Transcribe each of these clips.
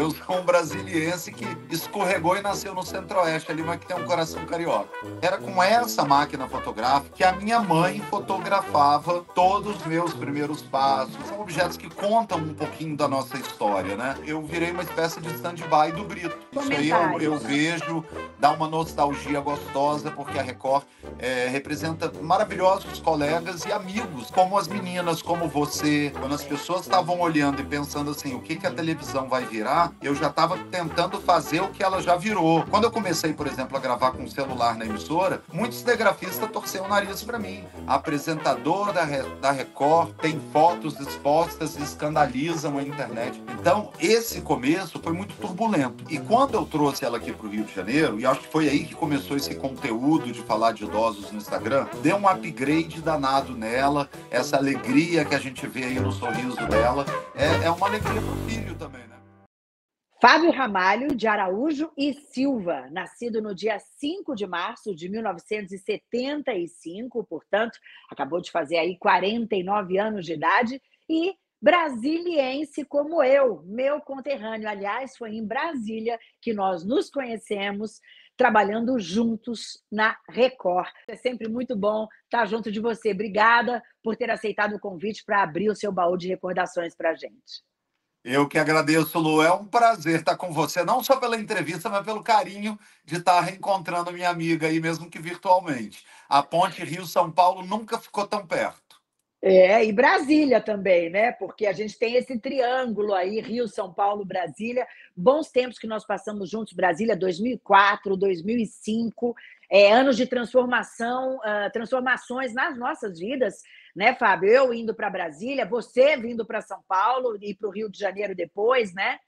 Eu sou um brasiliense que escorregou e nasceu no centro-oeste ali, mas que tem um coração carioca. Era com essa máquina fotográfica que a minha mãe fotografava todos os meus primeiros passos. São objetos que contam um pouquinho da nossa história, né? Eu virei uma espécie de stand-by do Brito. Isso aí eu, eu, vejo, dá uma nostalgia gostosa, porque a Record é, representa maravilhosos colegas e amigos, como as meninas, como você. Quando as pessoas estavam olhando e pensando assim, o que, que a televisão vai virar, eu já estava tentando fazer o que ela já virou. Quando eu comecei, por exemplo, a gravar com o celular na emissora, muitos telegrafistas torceram o nariz para mim. A apresentadora da, Re da Record tem fotos expostas e escandalizam a internet. Então, esse começo foi muito turbulento. E quando eu trouxe ela aqui para o Rio de Janeiro, e acho que foi aí que começou esse conteúdo de falar de idosos no Instagram, deu um upgrade danado nela, essa alegria que a gente vê aí no sorriso dela, é, é uma alegria o filho também. Né? Fábio Ramalho de Araújo e Silva, nascido no dia 5 de março de 1975, portanto, acabou de fazer aí 49 anos de idade e brasiliense como eu, meu conterrâneo. Aliás, foi em Brasília que nós nos conhecemos, trabalhando juntos na Record. É sempre muito bom estar junto de você. Obrigada por ter aceitado o convite para abrir o seu baú de recordações para a gente. Eu que agradeço, Lu. É um prazer estar com você, não só pela entrevista, mas pelo carinho de estar reencontrando minha amiga aí, mesmo que virtualmente. A ponte Rio-São Paulo nunca ficou tão perto. É, e Brasília também, né? Porque a gente tem esse triângulo aí, Rio, São Paulo, Brasília. Bons tempos que nós passamos juntos, Brasília, 2004, 2005. É, anos de transformação, uh, transformações nas nossas vidas né, Fábio? Eu indo para Brasília, você vindo para São Paulo e para o Rio de Janeiro depois, né?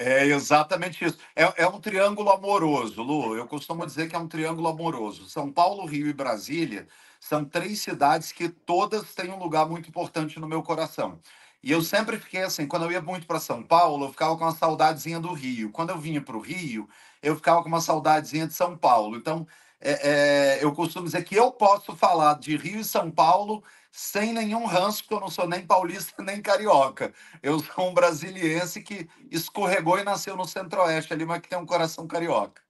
É exatamente isso. É, é, um triângulo amoroso, Lu. Eu costumo dizer que é um triângulo amoroso. São Paulo, Rio e Brasília são três cidades que todas têm um lugar muito importante no meu coração. E eu sempre fiquei assim, quando eu ia muito para São Paulo, eu ficava com uma saudadezinha do Rio. Quando eu vinha para o Rio, eu ficava com uma saudadezinha de São Paulo. Então, é, é, eu costumo dizer que eu posso falar de Rio e São Paulo sem nenhum ranço, porque eu não sou nem paulista nem carioca. Eu sou um brasiliense que escorregou e nasceu no centro-oeste ali, mas que tem um coração carioca.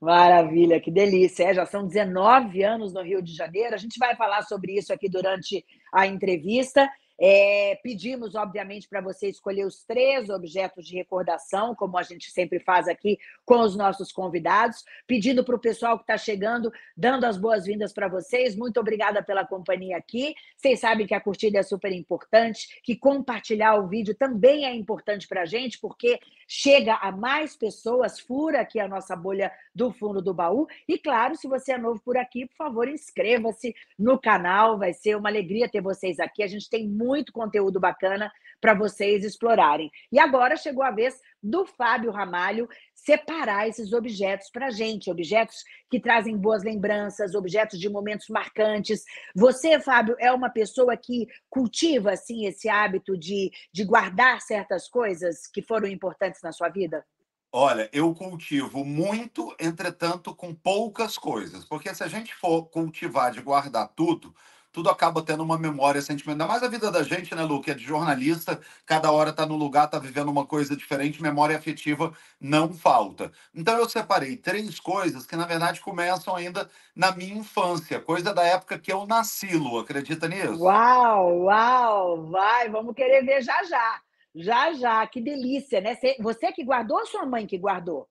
Maravilha, que delícia. É, já são 19 anos no Rio de Janeiro. A gente vai falar sobre isso aqui durante a entrevista. É, pedimos, obviamente, para você escolher os três objetos de recordação, como a gente sempre faz aqui com os nossos convidados, pedindo para o pessoal que está chegando, dando as boas-vindas para vocês. Muito obrigada pela companhia aqui. Vocês sabem que a curtida é super importante, que compartilhar o vídeo também é importante para a gente, porque chega a mais pessoas, fura aqui a nossa bolha do fundo do baú. E claro, se você é novo por aqui, por favor, inscreva-se no canal, vai ser uma alegria ter vocês aqui. A gente tem muito conteúdo bacana para vocês explorarem. E agora chegou a vez do Fábio Ramalho, separar esses objetos para a gente, objetos que trazem boas lembranças, objetos de momentos marcantes. Você, Fábio, é uma pessoa que cultiva assim esse hábito de, de guardar certas coisas que foram importantes na sua vida? Olha, eu cultivo muito, entretanto, com poucas coisas, porque se a gente for cultivar de guardar tudo, tudo acaba tendo uma memória sentimental. Mas a vida da gente, né, Lu, que é de jornalista, cada hora está no lugar, está vivendo uma coisa diferente, memória afetiva não falta. Então eu separei três coisas que, na verdade, começam ainda na minha infância, coisa da época que eu nasci, Lu, acredita nisso? Uau, uau, vai, vamos querer ver já já. Já já, que delícia, né? Você que guardou ou sua mãe que guardou?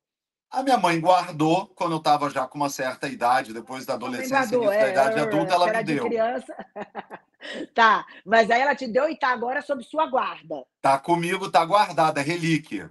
A minha mãe guardou quando eu estava já com uma certa idade, depois da adolescência, guardou, da é, idade adulta, ela me deu. Criança. tá, mas aí ela te deu e está agora sob sua guarda. Tá comigo, tá guardada, é relíquia.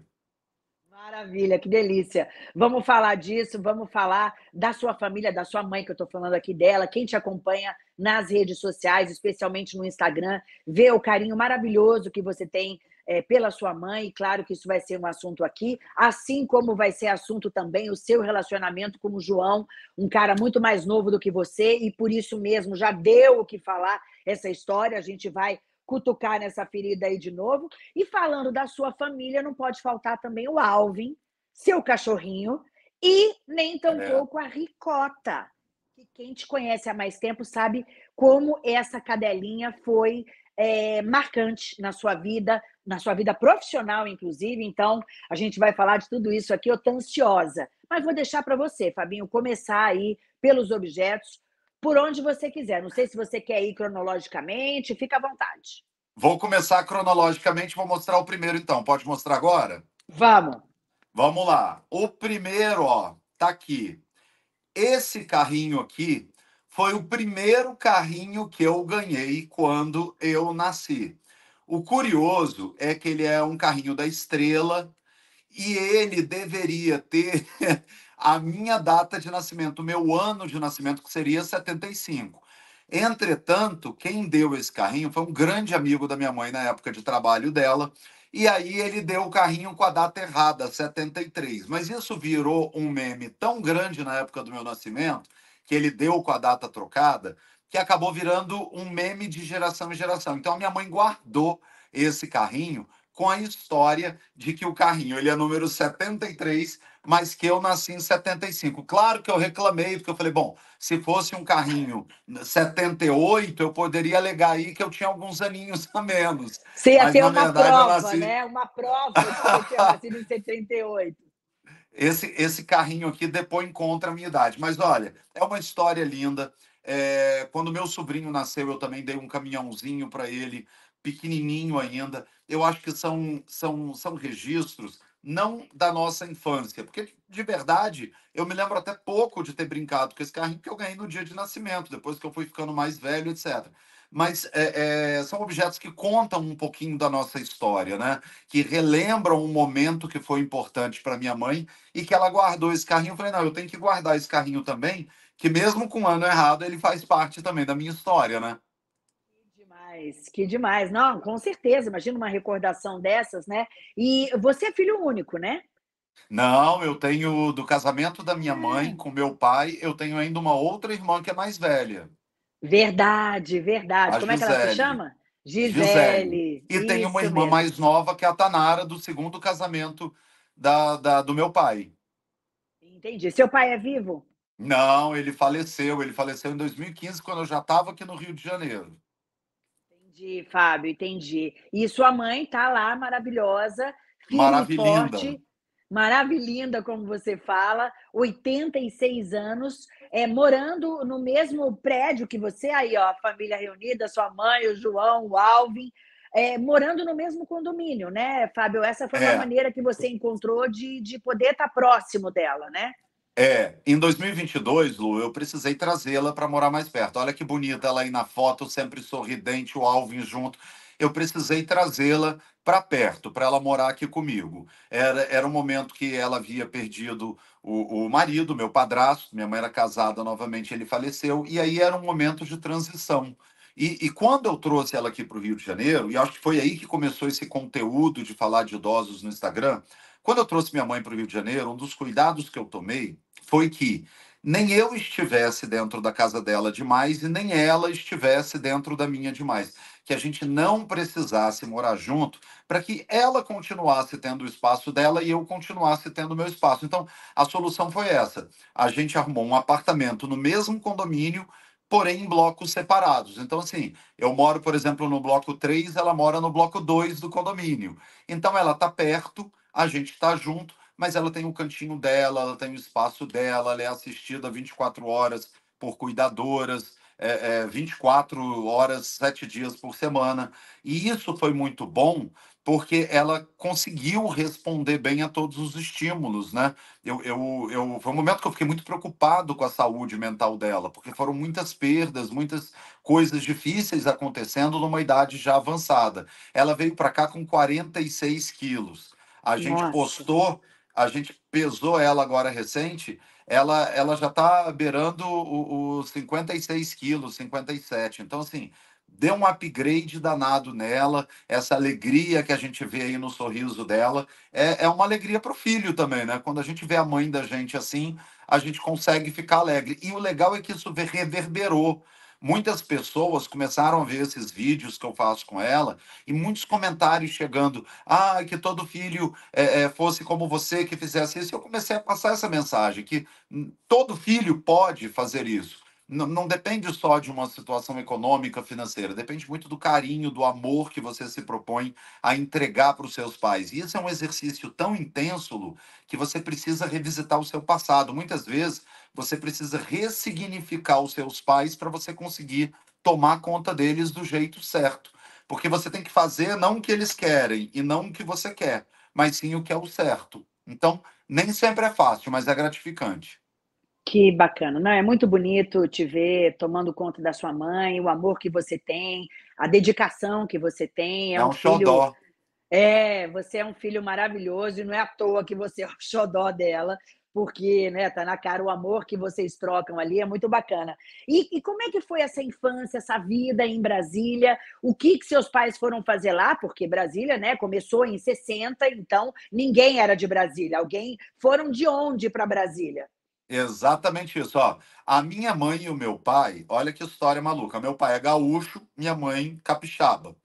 Maravilha, que delícia. Vamos falar disso, vamos falar da sua família, da sua mãe, que eu estou falando aqui dela, quem te acompanha nas redes sociais, especialmente no Instagram, vê o carinho maravilhoso que você tem é, pela sua mãe, claro que isso vai ser um assunto aqui, assim como vai ser assunto também o seu relacionamento com o João, um cara muito mais novo do que você, e por isso mesmo já deu o que falar essa história, a gente vai cutucar nessa ferida aí de novo. E falando da sua família, não pode faltar também o Alvin, seu cachorrinho, e nem é tampouco é. a Ricota. Que quem te conhece há mais tempo sabe como essa cadelinha foi é, marcante na sua vida, na sua vida profissional, inclusive. Então, a gente vai falar de tudo isso aqui. Eu estou ansiosa, mas vou deixar para você, Fabinho, começar aí pelos objetos, por onde você quiser. Não sei se você quer ir cronologicamente, fica à vontade. Vou começar cronologicamente, vou mostrar o primeiro então. Pode mostrar agora? Vamos. Vamos lá. O primeiro, ó, tá aqui. Esse carrinho aqui foi o primeiro carrinho que eu ganhei quando eu nasci. O curioso é que ele é um carrinho da estrela e ele deveria ter a minha data de nascimento, o meu ano de nascimento, que seria 75. Entretanto, quem deu esse carrinho foi um grande amigo da minha mãe na época de trabalho dela. E aí ele deu o carrinho com a data errada, 73. Mas isso virou um meme tão grande na época do meu nascimento, que ele deu com a data trocada, que acabou virando um meme de geração em geração. Então, a minha mãe guardou esse carrinho com a história de que o carrinho ele é número 73, mas que eu nasci em 75. Claro que eu reclamei, porque eu falei, bom, se fosse um carrinho 78, eu poderia alegar aí que eu tinha alguns aninhos a menos. Você ia ter uma verdade, prova, nasci... né? Uma prova de que eu nasci em 78. Esse, esse carrinho aqui depois encontra a minha idade. Mas olha, é uma história linda. É, quando meu sobrinho nasceu, eu também dei um caminhãozinho para ele, pequenininho ainda. Eu acho que são, são, são registros não da nossa infância, porque de verdade eu me lembro até pouco de ter brincado com esse carrinho que eu ganhei no dia de nascimento, depois que eu fui ficando mais velho, etc. Mas é, é, são objetos que contam um pouquinho da nossa história, né? Que relembram um momento que foi importante para minha mãe e que ela guardou esse carrinho. Eu falei, não, eu tenho que guardar esse carrinho também, que mesmo com o ano errado, ele faz parte também da minha história, né? Que demais, que demais. Não, com certeza, imagina uma recordação dessas, né? E você é filho único, né? Não, eu tenho do casamento da minha é. mãe com meu pai, eu tenho ainda uma outra irmã que é mais velha. Verdade, verdade. A Como Gisele. é que ela se chama? Gisele. Gisele. E tem uma irmã mesmo. mais nova que é a Tanara, do segundo casamento da, da, do meu pai. Entendi. Seu pai é vivo? Não, ele faleceu. Ele faleceu em 2015, quando eu já estava aqui no Rio de Janeiro. Entendi, Fábio, entendi. E sua mãe está lá, maravilhosa, firme maravilhosa, forte, como você fala, 86 anos, é, morando no mesmo prédio que você, aí, ó, a família reunida, sua mãe, o João, o Alvin, é, morando no mesmo condomínio, né, Fábio? Essa foi é. maneira que você encontrou de, de poder estar tá próximo dela, né? É, em 2022, Lu, eu precisei trazê-la para morar mais perto. Olha que bonita ela aí na foto, sempre sorridente, o Alvin junto. Eu precisei trazê-la para perto, para ela morar aqui comigo. Era, era um momento que ela havia perdido o, o marido, meu padrasto, minha mãe era casada novamente, ele faleceu, e aí era um momento de transição. E, e, quando eu trouxe ela aqui para o Rio de Janeiro, e acho que foi aí que começou esse conteúdo de falar de idosos no Instagram, quando eu trouxe minha mãe para o Rio de Janeiro, um dos cuidados que eu tomei foi que nem eu estivesse dentro da casa dela demais e nem ela estivesse dentro da minha demais. Que a gente não precisasse morar junto para que ela continuasse tendo o espaço dela e eu continuasse tendo o meu espaço. Então, a solução foi essa. A gente arrumou um apartamento no mesmo condomínio, porém em blocos separados. Então, assim, eu moro, por exemplo, no bloco 3, ela mora no bloco 2 do condomínio. Então, ela está perto a gente está junto, mas ela tem o cantinho dela, ela tem o espaço dela, ela é assistida 24 horas por cuidadoras, é, é, 24 horas, 7 dias por semana. E isso foi muito bom, porque ela conseguiu responder bem a todos os estímulos, né? Eu, eu, eu, foi um momento que eu fiquei muito preocupado com a saúde mental dela, porque foram muitas perdas, muitas coisas difíceis acontecendo numa idade já avançada. Ela veio para cá com 46 quilos. A gente Nossa. postou, a gente pesou ela agora recente, ela, ela já está beirando os 56 quilos, 57. Então, assim, deu um upgrade danado nela, essa alegria que a gente vê aí no sorriso dela, é, é uma alegria para o filho também, né? Quando a gente vê a mãe da gente assim, a gente consegue ficar alegre. E o legal é que isso reverberou muitas pessoas começaram a ver esses vídeos que eu faço com ela e muitos comentários chegando. Ah, que todo filho é, é, fosse como você, que fizesse isso. Eu comecei a passar essa mensagem, que hum, todo filho pode fazer isso. Não, não depende só de uma situação econômica, financeira, depende muito do carinho, do amor que você se propõe a entregar para os seus pais. E isso é um exercício tão intenso Lu, que você precisa revisitar o seu passado. Muitas vezes você precisa ressignificar os seus pais para você conseguir tomar conta deles do jeito certo. Porque você tem que fazer não o que eles querem e não o que você quer, mas sim o que é o certo. Então, nem sempre é fácil, mas é gratificante. Que bacana, não? É muito bonito te ver tomando conta da sua mãe, o amor que você tem, a dedicação que você tem. É, é um, um filho... xodó. É, você é um filho maravilhoso e não é à toa que você é o xodó dela, porque né, tá na cara o amor que vocês trocam ali, é muito bacana. E, e, como é que foi essa infância, essa vida em Brasília? O que, que seus pais foram fazer lá? Porque Brasília né, começou em 60, então ninguém era de Brasília. Alguém foram de onde para Brasília? Exatamente isso. Ó, a minha mãe e o meu pai, olha que história maluca. Meu pai é gaúcho, minha mãe capixaba.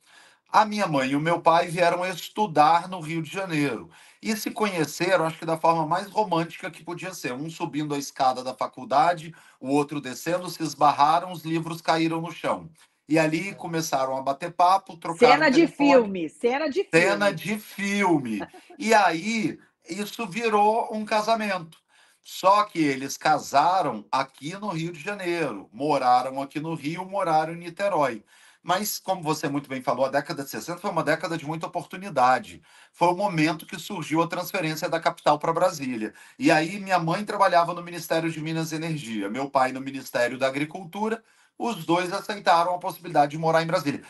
A minha mãe e o meu pai vieram estudar no Rio de Janeiro e se conheceram, acho que da forma mais romântica que podia ser. Um subindo a escada da faculdade, o outro descendo, se esbarraram, os livros caíram no chão. E ali começaram a bater papo, trocar. Cena de filme, cena de filme. Cena de filme. E aí, isso virou um casamento. Só que eles casaram aqui no Rio de Janeiro, moraram aqui no Rio, moraram em Niterói. Mas, como você muito bem falou, a década de 60 foi uma década de muita oportunidade. Foi o momento que surgiu a transferência da capital para Brasília. E aí, minha mãe trabalhava no Ministério de Minas e Energia, meu pai no Ministério da Agricultura. Os dois aceitaram a possibilidade de morar em Brasília.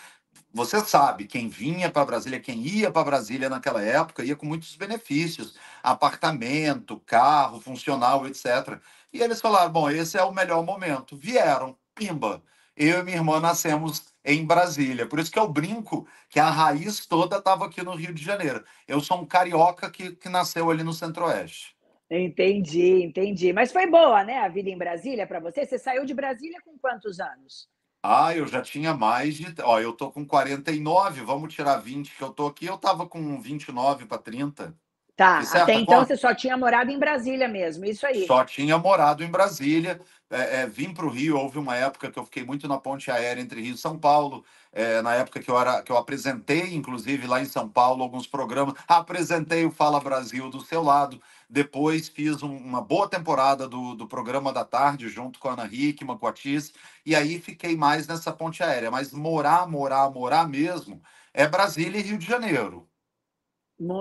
Você sabe, quem vinha para Brasília, quem ia para Brasília naquela época, ia com muitos benefícios: apartamento, carro, funcional, etc. E eles falaram: bom, esse é o melhor momento. Vieram, pimba. Eu e minha irmã nascemos em Brasília. Por isso que eu brinco que a raiz toda estava aqui no Rio de Janeiro. Eu sou um carioca que, que nasceu ali no Centro-Oeste. Entendi, entendi. Mas foi boa, né, a vida em Brasília para você? Você saiu de Brasília com quantos anos? Ah, eu já tinha mais de. Ó, eu tô com 49, vamos tirar 20 que eu tô aqui, eu tava com 29 para 30. Tá, até então você só tinha morado em Brasília mesmo, isso aí. Só tinha morado em Brasília, é, é, vim para o Rio, houve uma época que eu fiquei muito na ponte aérea entre Rio e São Paulo, é, na época que eu, era, que eu apresentei, inclusive lá em São Paulo, alguns programas, apresentei o Fala Brasil do seu lado, depois fiz um, uma boa temporada do, do programa da tarde, junto com a Ana Hickman, com a Tis, e aí fiquei mais nessa ponte aérea, mas morar, morar, morar mesmo, é Brasília e Rio de Janeiro.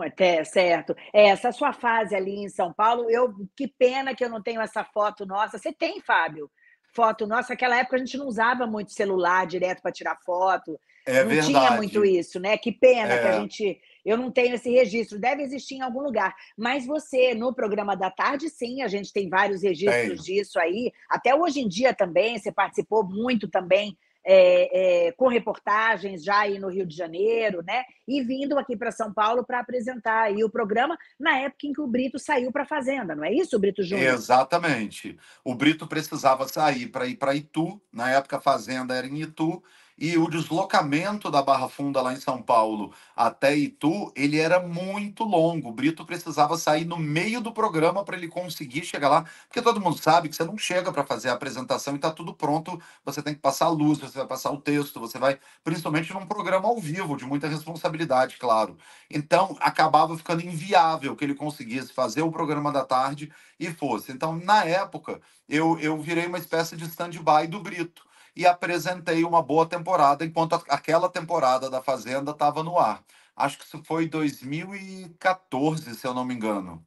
Até, certo. É, essa sua fase ali em São Paulo, eu que pena que eu não tenho essa foto nossa. Você tem, Fábio? Foto nossa, naquela época a gente não usava muito celular direto para tirar foto. É não verdade. tinha muito isso, né? Que pena é. que a é. gente. Eu não tenho esse registro, deve existir em algum lugar. Mas você, no programa da tarde, sim, a gente tem vários registros disso aí. Até hoje em dia também, você participou muito também é, é, com reportagens já aí no Rio de Janeiro, né? E vindo aqui para São Paulo para apresentar aí o programa na época em que o Brito saiu para a Fazenda, não é isso, Brito Júnior? Exatamente. O Brito precisava sair para ir para Itu, na época a Fazenda era em Itu, e o deslocamento da Barra Funda lá em São Paulo até Itu, ele era muito longo. O Brito precisava sair no meio do programa para ele conseguir chegar lá, porque todo mundo sabe que você não chega para fazer a apresentação e está tudo pronto, você tem que passar a luz, você vai passar o texto, você vai, principalmente num programa ao vivo, de muita responsabilidade, claro. Então, acabava ficando inviável que ele conseguisse fazer o programa da tarde e fosse. Então, na época, eu, eu virei uma espécie de stand-by do Brito e apresentei uma boa temporada enquanto aquela temporada da Fazenda estava no ar. Acho que isso foi 2014, se eu não me engano.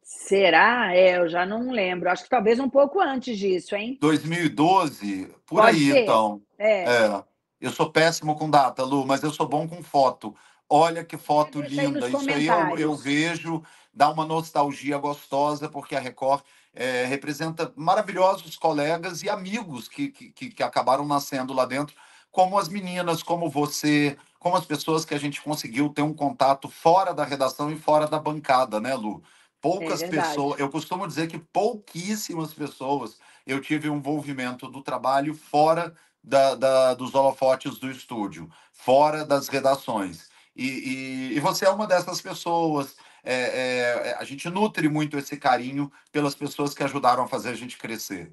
Será? É, eu já não lembro. Acho que talvez um pouco antes disso, hein? 2012, por Pode aí ser. então. É. é. Eu sou péssimo com data, Lu, mas eu sou bom com foto. Olha que foto linda. Aí Isso aí eu, eu vejo, dá uma nostalgia gostosa, porque a Record é, representa maravilhosos colegas e amigos que, que, que acabaram nascendo lá dentro, como as meninas, como você, como as pessoas que a gente conseguiu ter um contato fora da redação e fora da bancada, né, Lu? É Poucas é pessoas, eu costumo dizer que pouquíssimas pessoas eu tive um envolvimento do trabalho fora da, da, dos holofotes do estúdio, fora das redações. E, e, e, você é uma dessas pessoas. É, é, é, a gente nutre muito esse carinho pelas pessoas que ajudaram a fazer a gente crescer.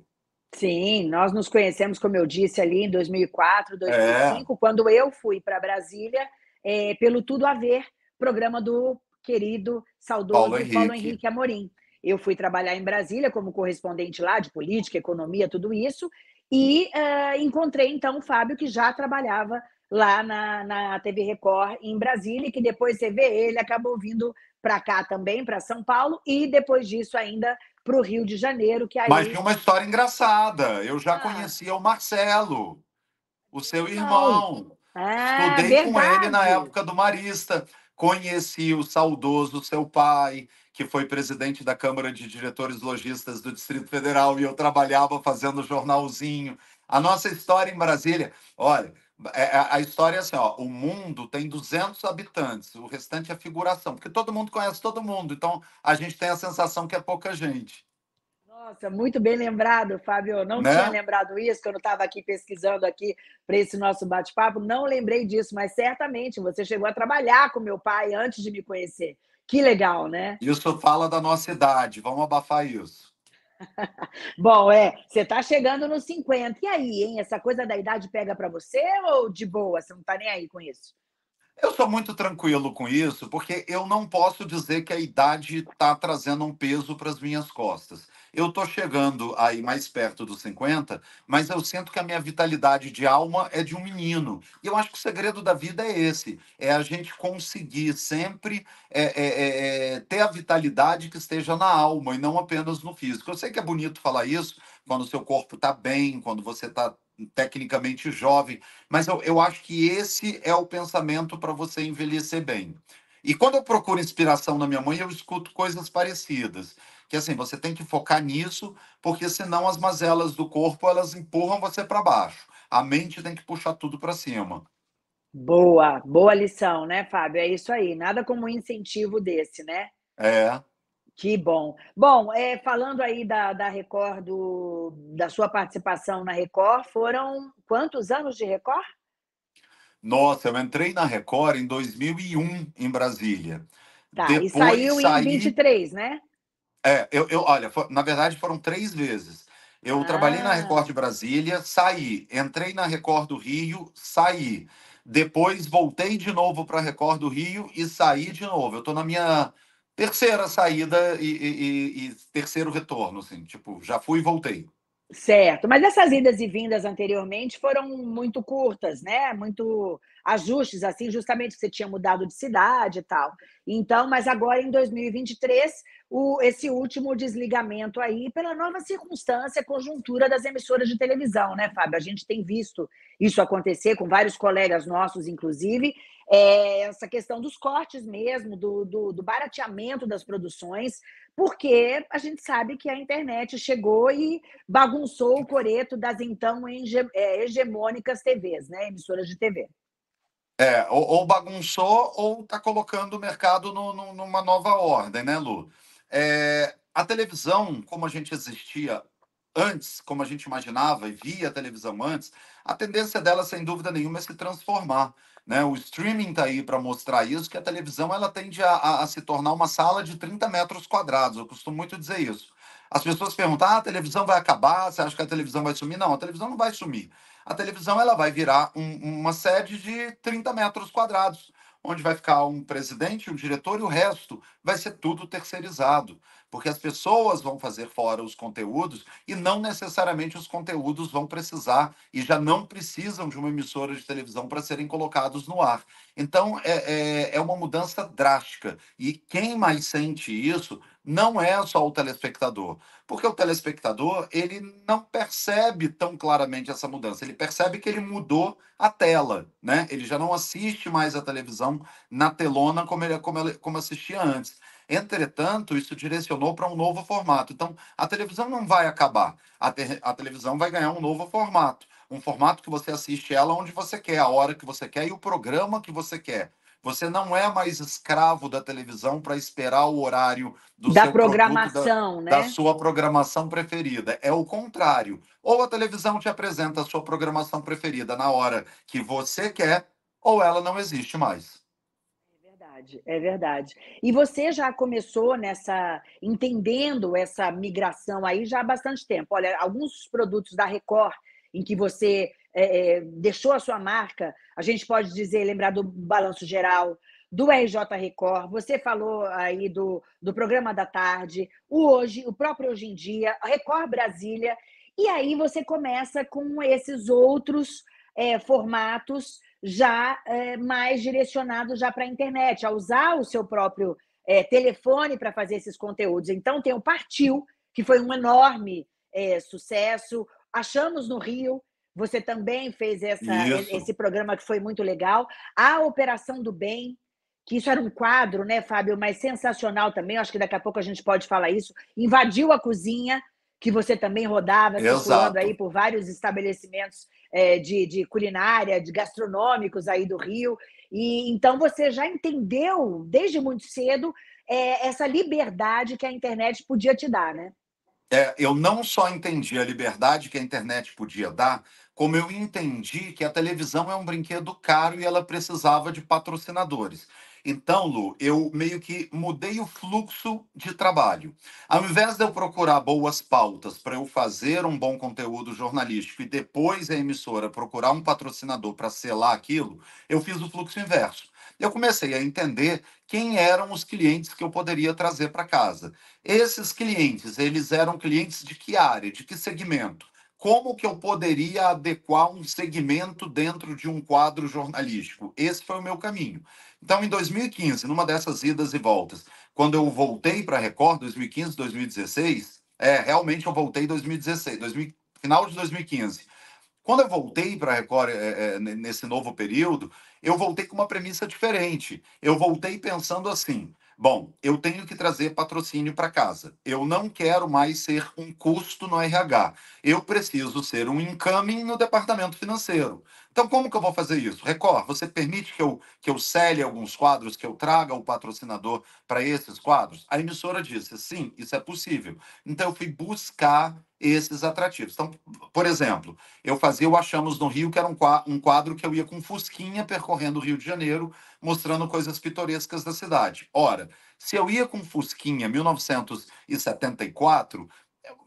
Sim, nós nos conhecemos, como eu disse, ali em 2004, 2005, é. quando eu fui para Brasília, é, pelo Tudo a Ver, programa do querido, saudoso Paulo Henrique, Paulo Henrique Amorim. Eu fui trabalhar em Brasília como correspondente lá de política, economia, tudo isso, e uh, encontrei então o Fábio, que já trabalhava lá na, na TV Record em Brasília, que depois você vê ele acabou vindo para cá também, para São Paulo, e depois disso ainda para o Rio de Janeiro. Que aí... Mas tem uma história engraçada. Eu já ah. conhecia o Marcelo, o seu irmão. Ah, Estudei verdade. com ele na época do Marista. Conheci o saudoso seu pai, que foi presidente da Câmara de Diretores Logistas do Distrito Federal, e eu trabalhava fazendo jornalzinho. A nossa história em Brasília, olha, é, é, a história é assim, ó, o mundo tem 200 habitantes, o restante é figuração, porque todo mundo conhece todo mundo, então a gente tem a sensação que é pouca gente. Nossa, muito bem lembrado, Fábio. não né? tinha lembrado isso quando estava aqui pesquisando aqui para esse nosso bate-papo. Não lembrei disso, mas certamente você chegou a trabalhar com meu pai antes de me conhecer. Que legal, né? Isso fala da nossa idade. Vamos abafar isso. Bom, é, você tá chegando nos 50. E aí, hein? Essa coisa da idade pega para você ou de boa? Você não tá nem aí com isso? Eu sou muito tranquilo com isso, porque eu não posso dizer que a idade está trazendo um peso para as minhas costas. Eu estou chegando aí mais perto dos 50, mas eu sinto que a minha vitalidade de alma é de um menino. E eu acho que o segredo da vida é esse: é a gente conseguir sempre é, é, é, é ter a vitalidade que esteja na alma e não apenas no físico. Eu sei que é bonito falar isso quando o seu corpo está bem, quando você está tecnicamente jovem, mas eu, eu acho que esse é o pensamento para você envelhecer bem. E quando eu procuro inspiração na minha mãe, eu escuto coisas parecidas que assim, você tem que focar nisso, porque senão as mazelas do corpo, elas empurram você para baixo. A mente tem que puxar tudo para cima. Boa, boa lição, né, Fábio? É isso aí. Nada como um incentivo desse, né? É. Que bom. Bom, é, falando aí da, da Record, do, da sua participação na Record, foram quantos anos de Record? Nossa, eu entrei na Record em 2001, em Brasília. Tá, Depois, e saiu saí... em 23, né? É, eu, eu olha, for, na verdade foram três vezes. Eu ah. trabalhei na ah. Record de Brasília, saí, entrei na Record do Rio, saí. Depois voltei de novo para a Record do Rio e saí de novo. Eu estou na minha terceira saída e, e, e, e terceiro retorno, assim, tipo, já fui e voltei. Certo, mas essas idas e vindas anteriormente foram muito curtas, né? Muito ajustes, assim, justamente que você tinha mudado de cidade e tal. Então, mas agora em 2023, o, esse último desligamento aí, pela nova circunstância, conjuntura das emissoras de televisão, né, Fábio? A gente tem visto isso acontecer com vários colegas nossos, inclusive, é, essa questão dos cortes mesmo, do, do, do barateamento das produções, porque a gente sabe que a internet chegou e bagunçou o coreto das então é, hegemônicas TVs, né? emissoras de TV. É, ou, ou bagunçou ou está colocando o mercado no, no, numa nova ordem, né, Lu? É, a televisão, como a gente existia antes, como a gente imaginava e via a televisão antes, a tendência dela, sem dúvida nenhuma, é se transformar. Né? O streaming está aí para mostrar isso, que a televisão ela tende a, a, a, se tornar uma sala de 30 metros quadrados. Eu costumo muito dizer isso. As pessoas perguntam: ah, a televisão vai acabar? Você acha que a televisão vai sumir? Não, a televisão não vai sumir. A televisão ela vai virar um, uma sede de 30 metros quadrados, onde vai ficar um presidente, um diretor e o resto vai ser tudo terceirizado porque as pessoas vão fazer fora os conteúdos e não necessariamente os conteúdos vão precisar e já não precisam de uma emissora de televisão para serem colocados no ar. Então, é, é, é uma mudança drástica. E quem mais sente isso não é só o telespectador, porque o telespectador ele não percebe tão claramente essa mudança. Ele percebe que ele mudou a tela, né? Ele já não assiste mais a televisão na telona como ele como, ele, como assistia antes. Entretanto, isso direcionou para um novo formato. Então, a televisão não vai acabar. A, te a televisão vai ganhar um novo formato. Um formato que você assiste ela onde você quer, a hora que você quer e o programa que você quer. Você não é mais escravo da televisão para esperar o horário do da seu programação, produto, da, né? da sua programação preferida. É o contrário. Ou a televisão te apresenta a sua programação preferida na hora que você quer, ou ela não existe mais verdade, é verdade. E você já começou nessa, entendendo essa migração aí já há bastante tempo. Olha, alguns produtos da Record em que você é, é, deixou a sua marca, a gente pode dizer, lembrar do Balanço Geral, do RJ Record, você falou aí do, do programa da tarde, o hoje, o próprio Hoje em Dia, a Record Brasília, e aí você começa com esses outros é, formatos já é, mais direcionado já para a internet, a usar o seu próprio é, telefone para fazer esses conteúdos. Então tem o Partiu, que foi um enorme é, sucesso. Achamos no Rio, você também fez essa, esse programa que foi muito legal. A Operação do Bem, que isso era um quadro, né, Fábio, mas sensacional também, acho que daqui a pouco a gente pode falar isso, invadiu a cozinha que você também rodava circulando aí por vários estabelecimentos é, de, de, culinária, de gastronômicos aí do Rio. E então você já entendeu desde muito cedo é, essa liberdade que a internet podia te dar, né? É, eu não só entendi a liberdade que a internet podia dar, como eu entendi que a televisão é um brinquedo caro e ela precisava de patrocinadores. Então, Lu, eu meio que mudei o fluxo de trabalho. Ao invés de eu procurar boas pautas para eu fazer um bom conteúdo jornalístico e depois a emissora procurar um patrocinador para selar aquilo, eu fiz o fluxo inverso. Eu comecei a entender quem eram os clientes que eu poderia trazer para casa. Esses clientes, eles eram clientes de que área, de que segmento? como que eu poderia adequar um segmento dentro de um quadro jornalístico. Esse foi o meu caminho. Então, em 2015, numa dessas idas e voltas, quando eu voltei para a Record, 2015, 2016, é, realmente eu voltei em 2016, 2000, final de 2015. Quando eu voltei para a Record é, é, nesse novo período, eu voltei com uma premissa diferente. Eu voltei pensando assim: Bom, eu tenho que trazer patrocínio para casa. Eu não quero mais ser um custo no RH. Eu preciso ser um incoming no departamento financeiro. Então, como que eu vou fazer isso? Record, você permite que eu, que eu cele alguns quadros, que eu traga o patrocinador para esses quadros? A emissora disse, sim, isso é possível. Então, eu fui buscar esses atrativos. Então, por exemplo, eu fazia o Achamos no Rio, que era um quadro que eu ia com fusquinha percorrendo o Rio de Janeiro, mostrando coisas pitorescas da cidade. Ora, se eu ia com fusquinha 1974,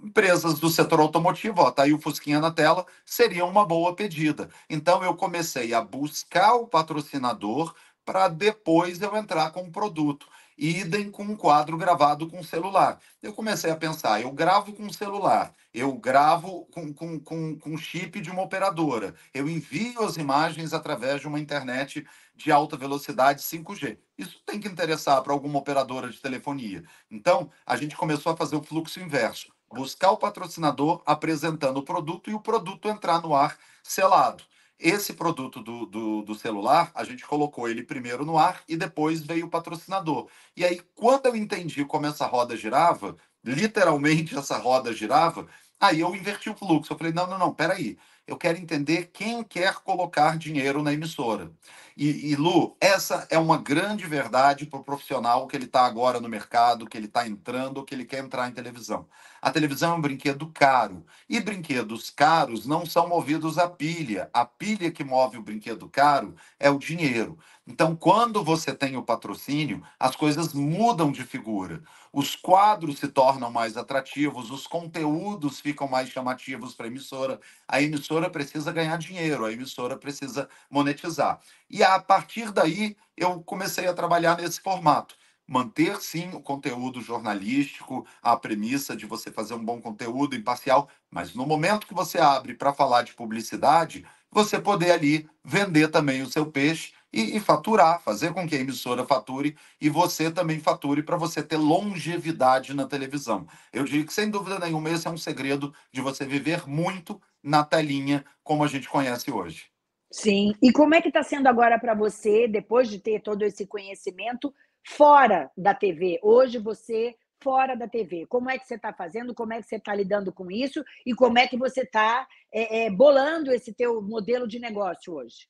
empresas do setor automotivo, está tá aí o Fusquinha na tela, seria uma boa pedida. Então eu comecei a buscar o patrocinador para depois eu entrar com o produto. Idem com um quadro gravado com celular. Eu comecei a pensar, eu gravo com celular, eu gravo com, com, com, com chip de uma operadora, eu envio as imagens através de uma internet de alta velocidade 5G. Isso tem que interessar para alguma operadora de telefonia. Então, a gente começou a fazer o fluxo inverso buscar o patrocinador apresentando o produto e o produto entrar no ar selado. Esse produto do, do, do, celular, a gente colocou ele primeiro no ar e depois veio o patrocinador. E aí, quando eu entendi como essa roda girava, literalmente essa roda girava, aí eu inverti o fluxo. Eu falei: não, não, não, peraí eu quero entender quem quer colocar dinheiro na emissora. E, e Lu, essa é uma grande verdade para o profissional que ele está agora no mercado, que ele está entrando, que ele quer entrar em televisão. A televisão é um brinquedo caro. E brinquedos caros não são movidos à pilha. A pilha que move o brinquedo caro é o dinheiro. Então, quando você tem o patrocínio, as coisas mudam de figura os quadros se tornam mais atrativos, os conteúdos ficam mais chamativos para a emissora. A emissora precisa ganhar dinheiro, a emissora precisa monetizar. E a partir daí eu comecei a trabalhar nesse formato. Manter sim o conteúdo jornalístico, a premissa de você fazer um bom conteúdo imparcial, mas no momento que você abre para falar de publicidade, você poder ali vender também o seu peixe e, e faturar, fazer com que a emissora fature e você também fature para você ter longevidade na televisão. Eu digo que, sem dúvida nenhuma, esse é um segredo de você viver muito na telinha como a gente conhece hoje. Sim. E como é que está sendo agora para você, depois de ter todo esse conhecimento, fora da TV? Hoje você fora da TV. Como é que você está fazendo? Como é que você está lidando com isso? E como é que você está é, é, bolando esse teu modelo de negócio hoje?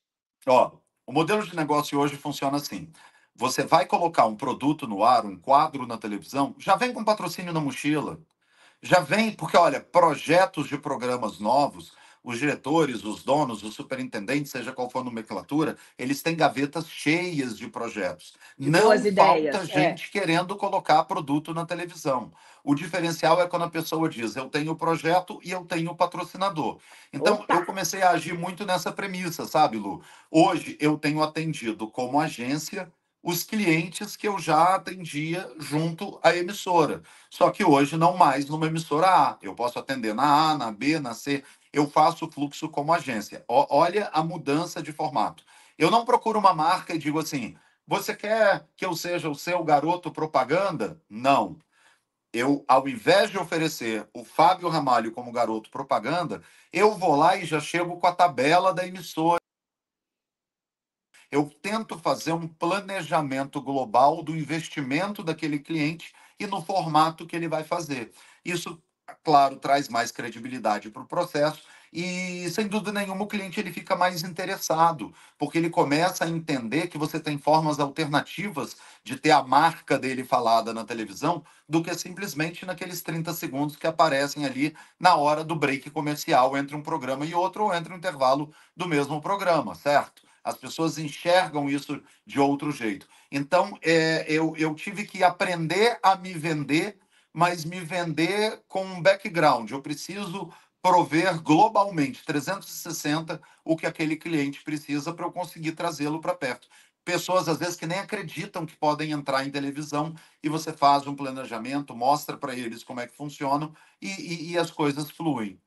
Ó, o modelo de negócio hoje funciona assim. Você vai colocar um produto no ar, um quadro na televisão, já vem com patrocínio na mochila. Já vem, porque olha, projetos de programas novos os diretores, os donos, os superintendentes, seja qual for a nomenclatura, eles têm gavetas cheias de projetos. De Não falta ideias, é. gente é. querendo colocar produto na televisão. O diferencial é quando a pessoa diz: eu tenho o projeto e eu tenho o patrocinador. Então, Opa. eu comecei a agir muito nessa premissa, sabe, Lu? Hoje eu tenho atendido como agência os clientes que eu já atendia junto à emissora. Só que hoje não mais numa emissora A. Eu posso atender na A, na B, na C eu faço o fluxo como agência. O, olha a mudança de formato. Eu não procuro uma marca e digo assim: você quer que eu seja o seu garoto propaganda? Não. Eu, ao invés de oferecer o Fábio Ramalho como garoto propaganda, eu vou lá e já chego com a tabela da emissora. Eu tento fazer um planejamento global do investimento daquele cliente e no formato que ele vai fazer. Isso claro, traz mais credibilidade para o processo e, sem dúvida nenhuma, o cliente ele fica mais interessado, porque ele começa a entender que você tem formas alternativas de ter a marca dele falada na televisão do que simplesmente naqueles 30 segundos que aparecem ali na hora do break comercial entre um programa e outro ou entre o um intervalo do mesmo programa, certo? As pessoas enxergam isso de outro jeito. Então, é, eu, eu tive que aprender a me vender mas me vender com um background. Eu preciso prover globalmente 360 o que aquele cliente precisa para eu conseguir trazê-lo para perto. Pessoas às vezes que nem acreditam que podem entrar em televisão e você faz um planejamento, mostra para eles como é que funcionam e, e, e as coisas fluem.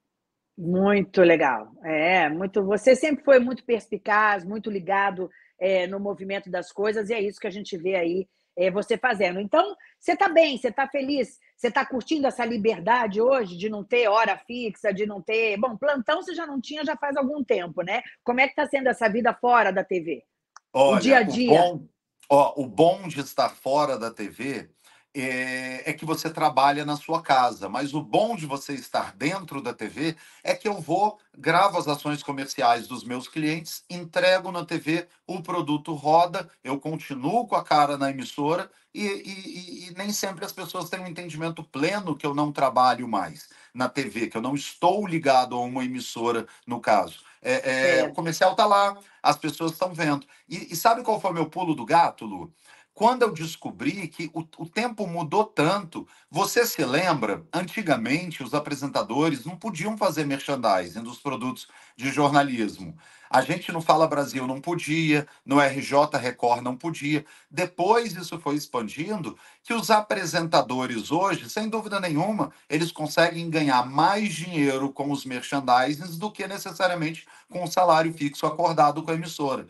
Muito legal. É, muito. Você sempre foi muito perspicaz, muito ligado é, no movimento das coisas, e é isso que a gente vê aí é, você fazendo. Então, você está bem, você está feliz. Você está curtindo essa liberdade hoje de não ter hora fixa, de não ter. Bom, plantão você já não tinha já faz algum tempo, né? Como é que está sendo essa vida fora da TV? Olha, o dia a dia. O bom, ó, o bom de estar fora da TV é, é, que você trabalha na sua casa, mas o bom de você estar dentro da TV é que eu vou, gravo as ações comerciais dos meus clientes, entrego na TV, o produto roda, eu continuo com a cara na emissora e, e, e, e nem sempre as pessoas têm um entendimento pleno que eu não trabalho mais na TV, que eu não estou ligado a uma emissora, no caso. É, é, o comercial está lá, as pessoas estão vendo. E, e sabe qual foi o meu pulo do gato, Lu? quando eu descobri que o, o, tempo mudou tanto. Você se lembra? Antigamente, os apresentadores não podiam fazer merchandising dos produtos de jornalismo. A gente no Fala Brasil não podia, no RJ Record não podia. Depois isso foi expandindo, que os apresentadores hoje, sem dúvida nenhuma, eles conseguem ganhar mais dinheiro com os merchandising do que necessariamente com o salário fixo acordado com a emissora.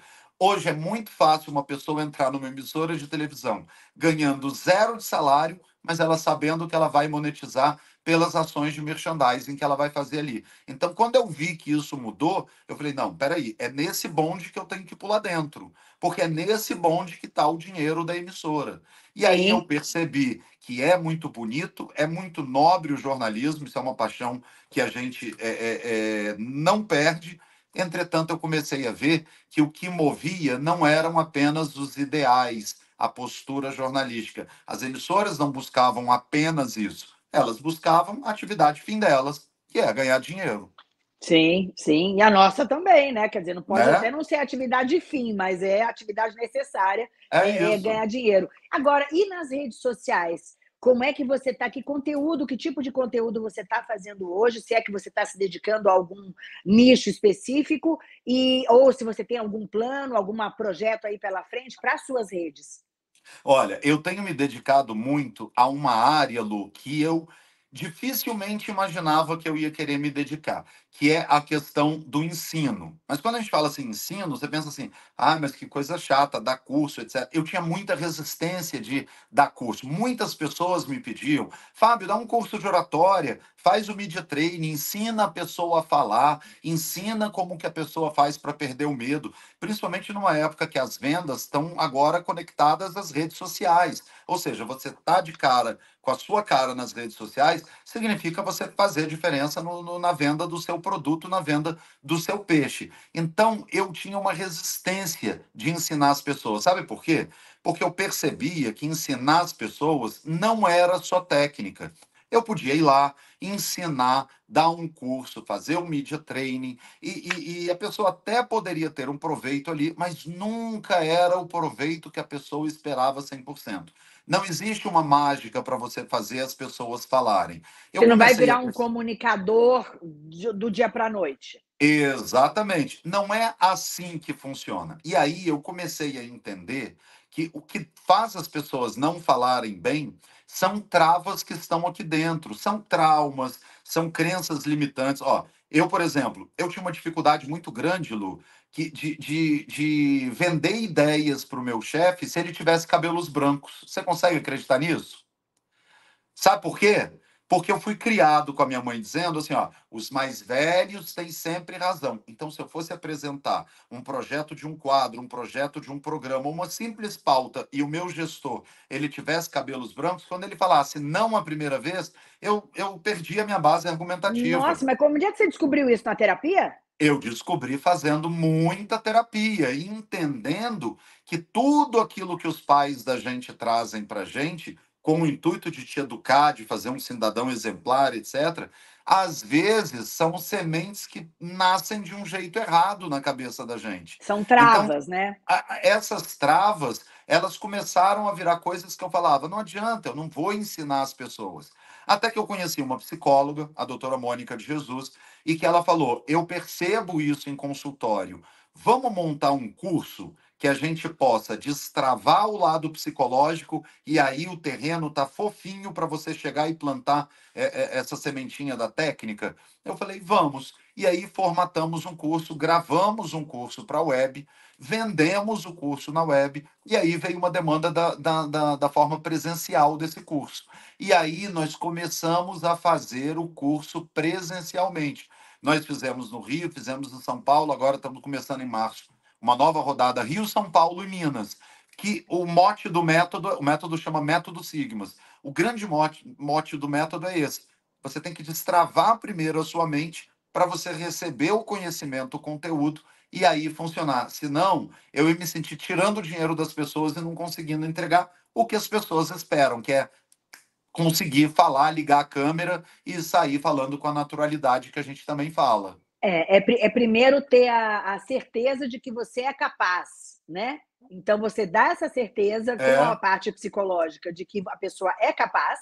Hoje é muito fácil uma pessoa entrar numa emissora de televisão ganhando zero de salário, mas ela sabendo que ela vai monetizar pelas ações de merchandising que ela vai fazer ali. Então, quando eu vi que isso mudou, eu falei: não, peraí, é nesse bonde que eu tenho que pular dentro, porque é nesse bonde que está o dinheiro da emissora. E aí Sim. eu percebi que é muito bonito, é muito nobre o jornalismo, isso é uma paixão que a gente é, é, é, não perde Entretanto, eu comecei a ver que o que movia não eram apenas os ideais, a postura jornalística. As emissoras não buscavam apenas isso, elas buscavam a atividade fim delas, que é ganhar dinheiro. Sim, sim. E a nossa também, né? Quer dizer, não pode é. até não ser atividade fim, mas é atividade necessária, é, é, é ganhar dinheiro. Agora, e nas redes sociais? como é que você está, que conteúdo, que tipo de conteúdo você está fazendo hoje, se é que você está se dedicando a algum nicho específico, e ou se você tem algum plano, algum projeto aí pela frente para as suas redes. Olha, eu tenho me dedicado muito a uma área, Lu, que eu dificilmente imaginava que eu ia querer me dedicar, que é a questão do ensino. Mas quando a gente fala assim, ensino, você pensa assim, ah, mas que coisa chata, dar curso, etc. Eu tinha muita resistência de dar curso. Muitas pessoas me pediam, Fábio, dá um curso de oratória, faz o media training, ensina a pessoa a falar, ensina como que a pessoa faz para perder o medo, principalmente numa época que as vendas estão agora conectadas às redes sociais. Ou seja, você está de cara com a sua cara nas redes sociais, significa você fazer diferença no, no, na venda do seu produto, na venda do seu peixe. Então, eu tinha uma resistência de ensinar as pessoas. Sabe por quê? Porque eu percebia que ensinar as pessoas não era só técnica. Eu podia ir lá, ensinar, dar um curso, fazer um media training, e, e, e, a pessoa até poderia ter um proveito ali, mas nunca era o proveito que a pessoa esperava 100%. Não existe uma mágica para você fazer as pessoas falarem. Eu você não vai virar um comunicador do dia para a noite. Exatamente. Não é assim que funciona. E aí eu comecei a entender que o que faz as pessoas não falarem bem são travas que estão aqui dentro, são traumas, são crenças limitantes. Ó, eu, por exemplo, eu tinha uma dificuldade muito grande, Lu, que, de, de, de vender ideias para o meu chefe se ele tivesse cabelos brancos. Você consegue acreditar nisso? Sabe por quê? Porque eu fui criado com a minha mãe dizendo assim, ó, os mais velhos têm sempre razão. Então, se eu fosse apresentar um projeto de um quadro, um projeto de um programa, uma simples pauta, e o meu gestor, ele tivesse cabelos brancos, quando ele falasse não a primeira vez, eu, eu perdi a minha base argumentativa. Nossa, mas como é que você descobriu isso na terapia? Eu descobri fazendo muita terapia e entendendo que tudo aquilo que os pais da gente trazem para a gente, com o intuito de te educar, de fazer um cidadão exemplar, etc., às vezes são sementes que nascem de um jeito errado na cabeça da gente. São então, travas, então, né? A, essas travas, elas começaram a virar coisas que eu falava, não adianta, eu não vou ensinar as pessoas. Até que eu conheci uma psicóloga, a doutora Mônica de Jesus, e que ela falou: Eu percebo isso em consultório. Vamos montar um curso que a gente possa destravar o lado psicológico e aí o terreno tá fofinho para você chegar e plantar é, é, essa sementinha da técnica. Eu falei: Vamos. E aí formatamos um curso, gravamos um curso para a web vendemos o curso na web, e aí veio uma demanda da, da, da, da, forma presencial desse curso. E aí nós começamos a fazer o curso presencialmente. Nós fizemos no Rio, fizemos em São Paulo, agora estamos começando em março uma nova rodada Rio, São Paulo e Minas, que o mote do método, o método chama Método Sigmas. O grande mote, mote do método é esse. Você tem que destravar primeiro a sua mente para você receber o conhecimento, o conteúdo, e aí funcionar. Senão, eu ia me sentir tirando o dinheiro das pessoas e não conseguindo entregar o que as pessoas esperam, que é conseguir falar, ligar a câmera e sair falando com a naturalidade que a gente também fala. É, é, é primeiro ter a, a, certeza de que você é capaz, né? Então você dá essa certeza com é. a parte psicológica de que a pessoa é capaz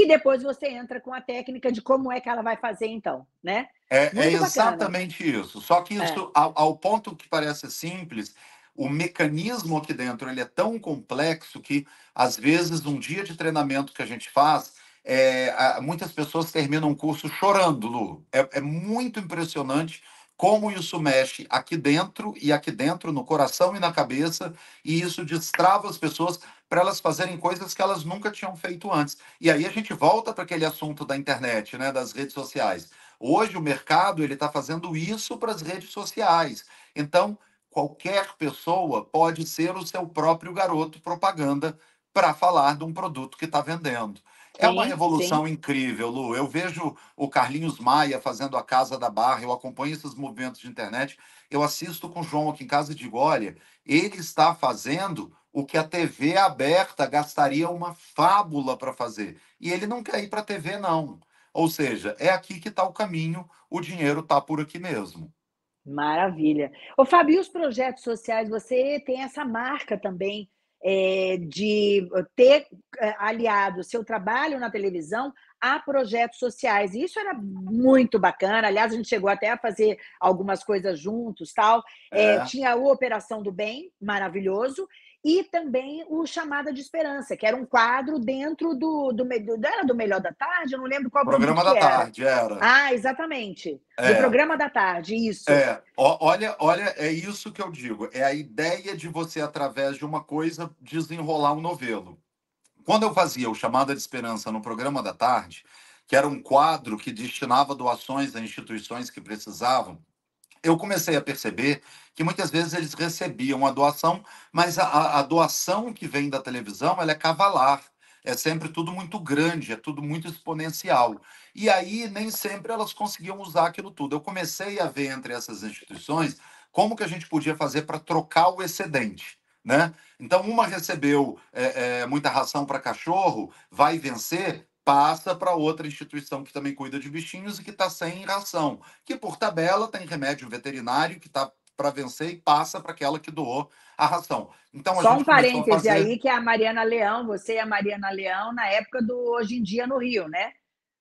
e depois você entra com a técnica de como é que ela vai fazer, então, né? É, é exatamente isso. Só que isso, é. ao, ao ponto que parece simples, o mecanismo aqui dentro ele é tão complexo que, às vezes, um dia de treinamento que a gente faz, é, muitas pessoas terminam o curso chorando, Lu. É, é, muito impressionante como isso mexe aqui dentro e aqui dentro, no coração e na cabeça, e isso destrava as pessoas para elas fazerem coisas que elas nunca tinham feito antes. E aí a gente volta para aquele assunto da internet, né, das redes sociais. Hoje o mercado ele está fazendo isso para as redes sociais. Então qualquer pessoa pode ser o seu próprio garoto propaganda para falar de um produto que está vendendo. é uma revolução sim. incrível, Lu. Eu vejo o Carlinhos Maia fazendo a Casa da Barra, eu acompanho esses movimentos de internet, eu assisto com o João aqui em casa de digo: olha, ele está fazendo o que a TV aberta gastaria uma fábula para fazer. E ele não quer ir para a TV, não. Ou seja, é aqui que está o caminho, o dinheiro está por aqui mesmo. Maravilha. Ô, Fábio, e os projetos sociais? Você tem essa marca também é, de ter é, aliado seu trabalho na televisão a projetos sociais. E isso era muito bacana. Aliás, a gente chegou até a fazer algumas coisas juntos, tal. É. É, tinha o Operação do Bem, maravilhoso e também o Chamada de Esperança, que era um quadro dentro do. do, do era do Melhor da Tarde? Eu não lembro qual programa da era. tarde era. Ah, exatamente. É. Do programa da tarde, isso. É. olha, olha, é isso que eu digo. É a ideia de você, através de uma coisa, desenrolar um novelo. Quando eu fazia o Chamada de Esperança no programa da tarde, que era um quadro que destinava doações a instituições que precisavam, eu comecei a perceber que muitas vezes eles recebiam a doação, mas a, a doação que vem da televisão ela é cavalar, é sempre tudo muito grande, é tudo muito exponencial. E aí nem sempre elas conseguiam usar aquilo tudo. Eu comecei a ver entre essas instituições como que a gente podia fazer para trocar o excedente. Né? Então, uma recebeu é, é, muita ração para cachorro, vai vencer, passa para outra instituição que também cuida de bichinhos e que está sem ração, que por tabela tem remédio veterinário que está para vencer e passa para aquela que doou a ração. Então, a Só um parêntese fazer... aí, que é a Mariana Leão, você e a Mariana Leão, na época do Hoje em Dia no Rio, né?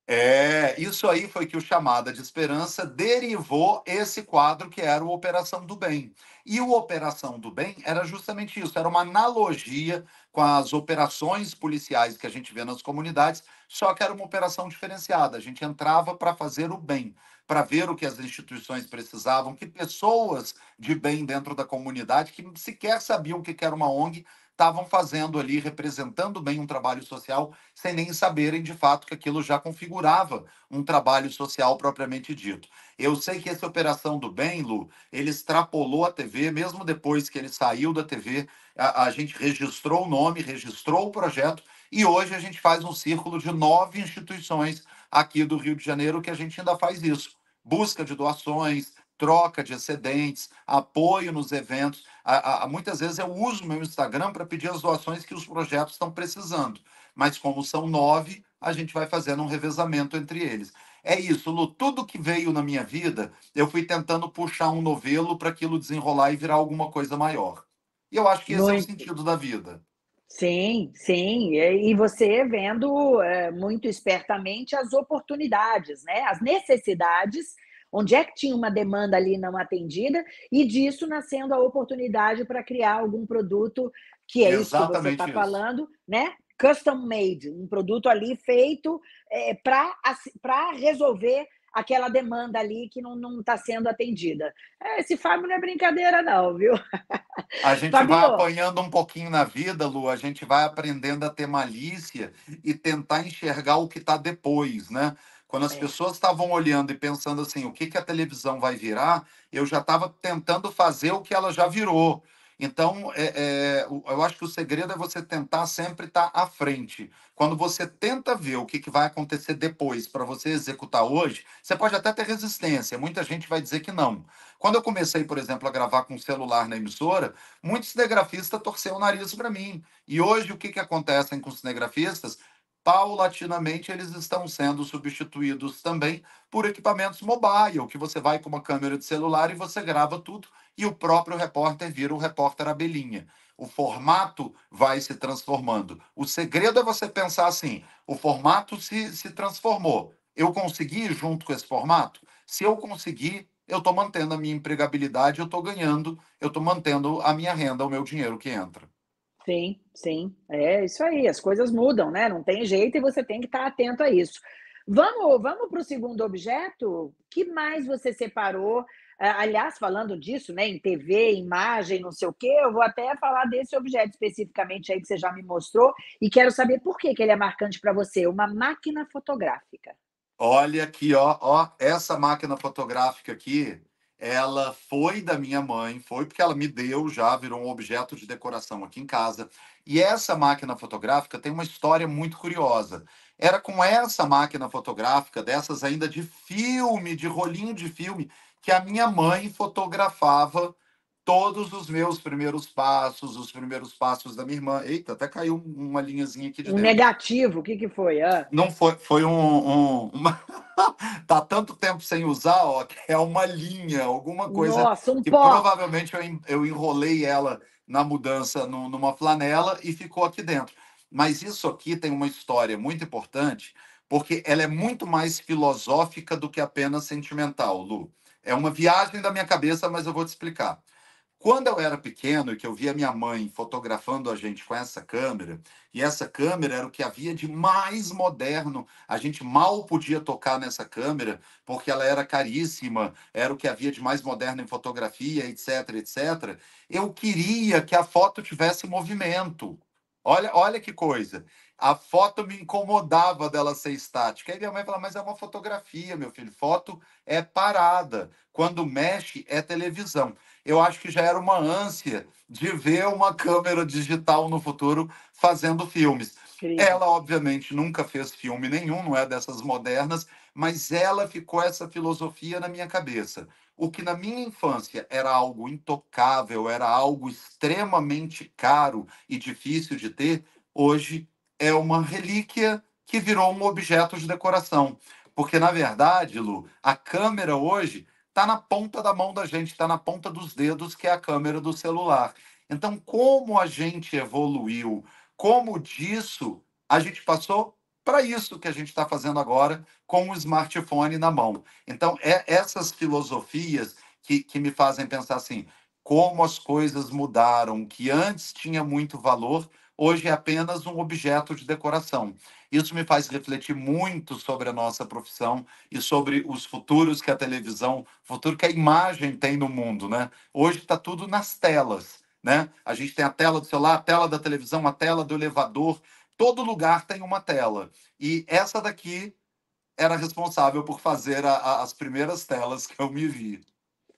É, isso aí foi que o Chamada de Esperança derivou esse quadro que era o Operação do Bem. E o Operação do Bem era justamente isso, era uma analogia com as operações policiais que a gente vê nas comunidades, só que era uma operação diferenciada. A gente entrava para fazer o bem, para ver o que as instituições precisavam, que pessoas de bem dentro da comunidade que sequer sabiam o que era uma ONG estavam fazendo ali, representando bem um trabalho social, sem nem saberem de fato que aquilo já configurava um trabalho social propriamente dito. Eu sei que essa operação do bem, Lu, ele extrapolou a TV, mesmo depois que ele saiu da TV, a, a gente registrou o nome, registrou o projeto, e hoje a gente faz um círculo de nove instituições aqui do Rio de Janeiro que a gente ainda faz isso. Busca de doações, troca de excedentes, apoio nos eventos. A, a, muitas vezes eu uso meu Instagram para pedir as doações que os projetos estão precisando. Mas como são nove, a gente vai fazendo um revezamento entre eles. É isso, Lu, tudo que veio na minha vida, eu fui tentando puxar um novelo para aquilo desenrolar e virar alguma coisa maior. E eu acho que esse Muito. é o sentido da vida. Sim, sim. E você vendo é, muito espertamente as oportunidades, né? as necessidades Onde é que tinha uma demanda ali não atendida e disso nascendo a oportunidade para criar algum produto que é Exatamente isso que você está falando, né? Custom made, um produto ali feito é, para resolver aquela demanda ali que não está sendo atendida. É, esse Fábio não é brincadeira, não, viu? A gente Fábio... vai apanhando um pouquinho na vida, Lu, a gente vai aprendendo a ter malícia e tentar enxergar o que está depois, né? Quando as é. pessoas estavam olhando e pensando assim, o que, que a televisão vai virar, eu já estava tentando fazer o que ela já virou. Então, é, é, eu acho que o segredo é você tentar sempre estar tá à frente. Quando você tenta ver o que, que vai acontecer depois para você executar hoje, você pode até ter resistência. Muita gente vai dizer que não. Quando eu comecei, por exemplo, a gravar com o celular na emissora, muitos cinegrafistas torceram o nariz para mim. E hoje, o que, que acontece com os cinegrafistas? paulatinamente eles estão sendo substituídos também por equipamentos mobile, que você vai com uma câmera de celular e você grava tudo e o próprio repórter vira o repórter abelhinha. O formato vai se transformando. O segredo é você pensar assim: o formato se, se transformou. Eu consegui junto com esse formato? Se eu conseguir, eu estou mantendo a minha empregabilidade, eu estou ganhando, eu estou mantendo a minha renda, o meu dinheiro que entra. Sim, sim. É isso aí. As coisas mudam, né? Não tem jeito e você tem que estar tá atento a isso. Vamos, vamos para o segundo objeto. Que mais você separou? É, aliás, falando disso, né, em TV, imagem, não sei o quê, eu vou até falar desse objeto especificamente aí que você já me mostrou e quero saber por que, que ele é marcante para você. Uma máquina fotográfica. Olha aqui, ó, ó, essa máquina fotográfica aqui, ela foi da minha mãe, foi porque ela me deu, já virou um objeto de decoração aqui em casa. E essa máquina fotográfica tem uma história muito curiosa. Era com essa máquina fotográfica, dessas ainda de filme, de rolinho de filme, que a minha mãe fotografava todos os meus primeiros passos, os primeiros passos da minha irmã. Eita, até caiu uma linhazinha aqui de um dentro. Negativo, o que, que foi? Ah. Não foi, foi um. um uma... tá tanto tempo sem usar, ó, que é uma linha, alguma coisa. Nossa, um que pó. provavelmente eu, eu enrolei ela na mudança no, numa flanela e ficou aqui dentro. Mas isso aqui tem uma história muito importante, porque ela é muito mais filosófica do que apenas sentimental, Lu. É uma viagem da minha cabeça, mas eu vou te explicar. Quando eu era pequeno e que eu via minha mãe fotografando a gente com essa câmera, e essa câmera era o que havia de mais moderno, a gente mal podia tocar nessa câmera porque ela era caríssima, era o que havia de mais moderno em fotografia, etc, etc. Eu queria que a foto tivesse movimento. Olha, olha que coisa. A foto me incomodava dela ser estática. Aí minha mãe falava, mas é uma fotografia, meu filho. Foto é parada. Quando mexe, é televisão eu acho que já era uma ânsia de ver uma câmera digital no futuro fazendo filmes. Ela, obviamente, nunca fez filme nenhum, não é dessas modernas, mas ela ficou essa filosofia na minha cabeça. O que na minha infância era algo intocável, era algo extremamente caro e difícil de ter, hoje é uma relíquia que virou um objeto de decoração. Porque, na verdade, Lu, a câmera hoje está na ponta da mão da gente, está na ponta dos dedos, que é a câmera do celular. Então, como a gente evoluiu, como disso a gente passou para isso que a gente está fazendo agora com o smartphone na mão. Então, é essas filosofias que, que me fazem pensar assim: como as coisas mudaram, que antes tinha muito valor, hoje é apenas um objeto de decoração. Isso me faz refletir muito sobre a nossa profissão e sobre os futuros que a televisão, futuro que a imagem tem no mundo, né? Hoje está tudo nas telas, né? A gente tem a tela do celular, a tela da televisão, a tela do elevador, todo lugar tem uma tela. E essa daqui era responsável por fazer a, a, as primeiras telas que eu me vi.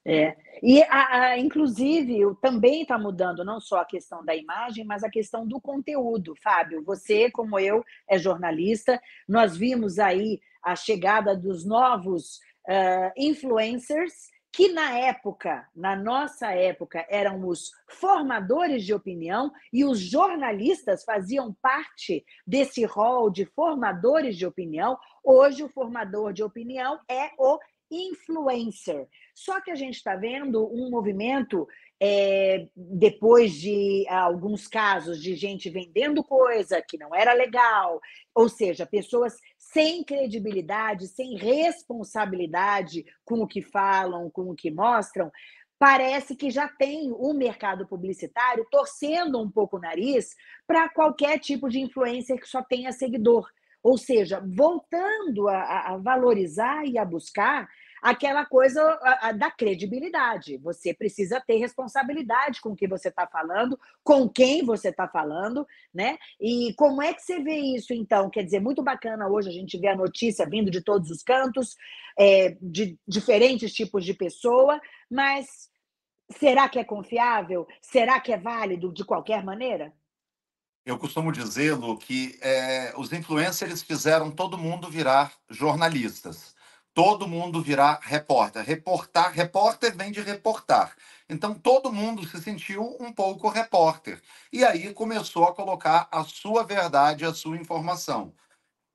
É. E, a, a inclusive, também está mudando não só a questão da imagem, mas a questão do conteúdo. Fábio, você, como eu, é jornalista. Nós vimos aí a chegada dos novos uh, influencers, que na época, na nossa época, eram os formadores de opinião e os jornalistas faziam parte desse rol de formadores de opinião. Hoje, o formador de opinião é o influencer. Só que a gente está vendo um movimento, é, depois de alguns casos de gente vendendo coisa que não era legal, ou seja, pessoas sem credibilidade, sem responsabilidade com o que falam, com o que mostram, parece que já tem o mercado publicitário torcendo um pouco o nariz para qualquer tipo de influencer que só tenha seguidor. Ou seja, voltando a, a valorizar e a buscar aquela coisa a, a, da credibilidade. Você precisa ter responsabilidade com o que você está falando, com quem você está falando, né? E como é que você vê isso, então? Quer dizer, muito bacana hoje a gente vê a notícia vindo de todos os cantos, é, de diferentes tipos de pessoa, mas será que é confiável? Será que é válido de qualquer maneira? eu costumo dizer, Lu, que é, os influencers fizeram todo mundo virar jornalistas. Todo mundo virar repórter. Reportar, repórter vem de reportar. Então todo mundo se sentiu um pouco repórter. E aí começou a colocar a sua verdade, a sua informação.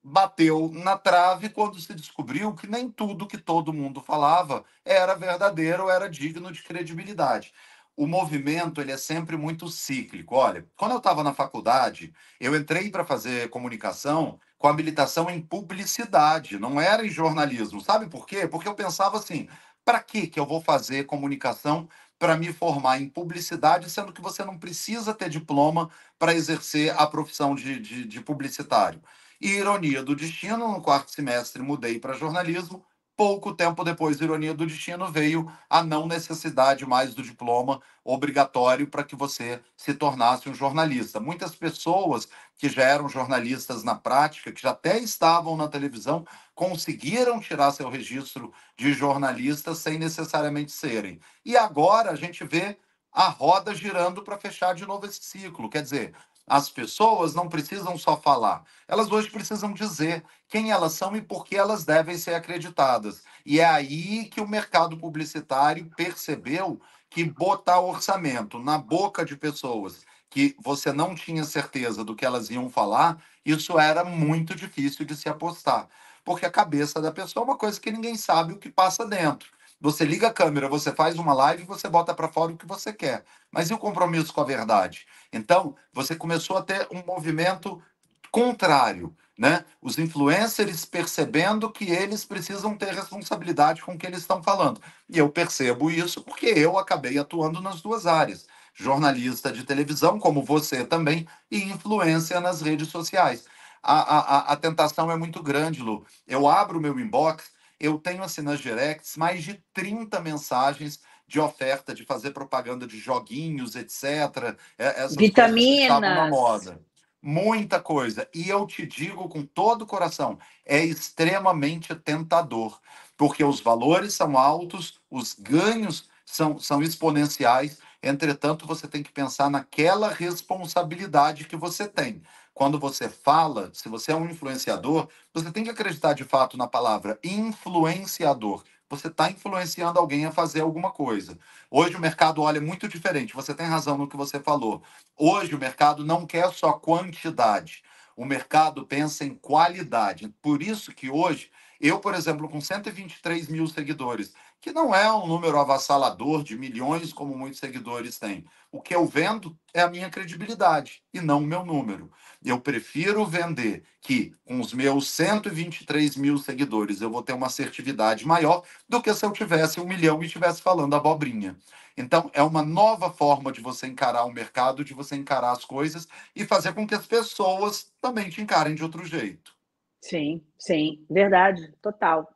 Bateu na trave quando se descobriu que nem tudo que todo mundo falava era verdadeiro, era digno de credibilidade o movimento ele é sempre muito cíclico. Olha, quando eu estava na faculdade, eu entrei para fazer comunicação com habilitação em publicidade, não era em jornalismo. Sabe por quê? Porque eu pensava assim: para que que eu vou fazer comunicação para me formar em publicidade, sendo que você não precisa ter diploma para exercer a profissão de, de, de publicitário? E ironia do destino, no quarto semestre mudei para jornalismo Pouco tempo depois, ironia do destino, veio a não necessidade mais do diploma obrigatório para que você se tornasse um jornalista. Muitas pessoas que já eram jornalistas na prática, que já até estavam na televisão, conseguiram tirar seu registro de jornalista sem necessariamente serem. E agora a gente vê a roda girando para fechar de novo esse ciclo. Quer dizer, as pessoas não precisam só falar, elas hoje precisam dizer quem elas são e por que elas devem ser acreditadas. E é aí que o mercado publicitário percebeu que botar orçamento na boca de pessoas que você não tinha certeza do que elas iam falar, isso era muito difícil de se apostar. Porque a cabeça da pessoa é uma coisa que ninguém sabe o que passa dentro. Você liga a câmera, você faz uma live, você bota para fora o que você quer. Mas e o compromisso com a verdade? Então, você começou a ter um movimento contrário, né? Os influencers percebendo que eles precisam ter responsabilidade com o que eles estão falando. E eu percebo isso porque eu acabei atuando nas duas áreas jornalista de televisão, como você também, e influência nas redes sociais. A, a, a tentação é muito grande, Lu. Eu abro meu inbox eu tenho assim nas directs mais de 30 mensagens de oferta de fazer propaganda de joguinhos, etc. É, essas Vitaminas. na moda. Muita coisa. E eu te digo com todo o coração, é extremamente tentador, porque os valores são altos, os ganhos são, são exponenciais. Entretanto, você tem que pensar naquela responsabilidade que você tem quando você fala, se você é um influenciador, você tem que acreditar de fato na palavra influenciador. Você está influenciando alguém a fazer alguma coisa. Hoje o mercado olha muito diferente. Você tem razão no que você falou. Hoje o mercado não quer só quantidade. O mercado pensa em qualidade. Por isso que hoje, eu, por exemplo, com 123 mil seguidores, que não é um número avassalador de milhões como muitos seguidores têm, o que eu vendo é a minha credibilidade e não o meu número. Eu prefiro vender que com os meus 123 mil seguidores eu vou ter uma assertividade maior do que se eu tivesse um milhão e estivesse falando abobrinha. Então, é uma nova forma de você encarar o mercado, de você encarar as coisas e fazer com que as pessoas também te encarem de outro jeito. Sim, sim, verdade, total.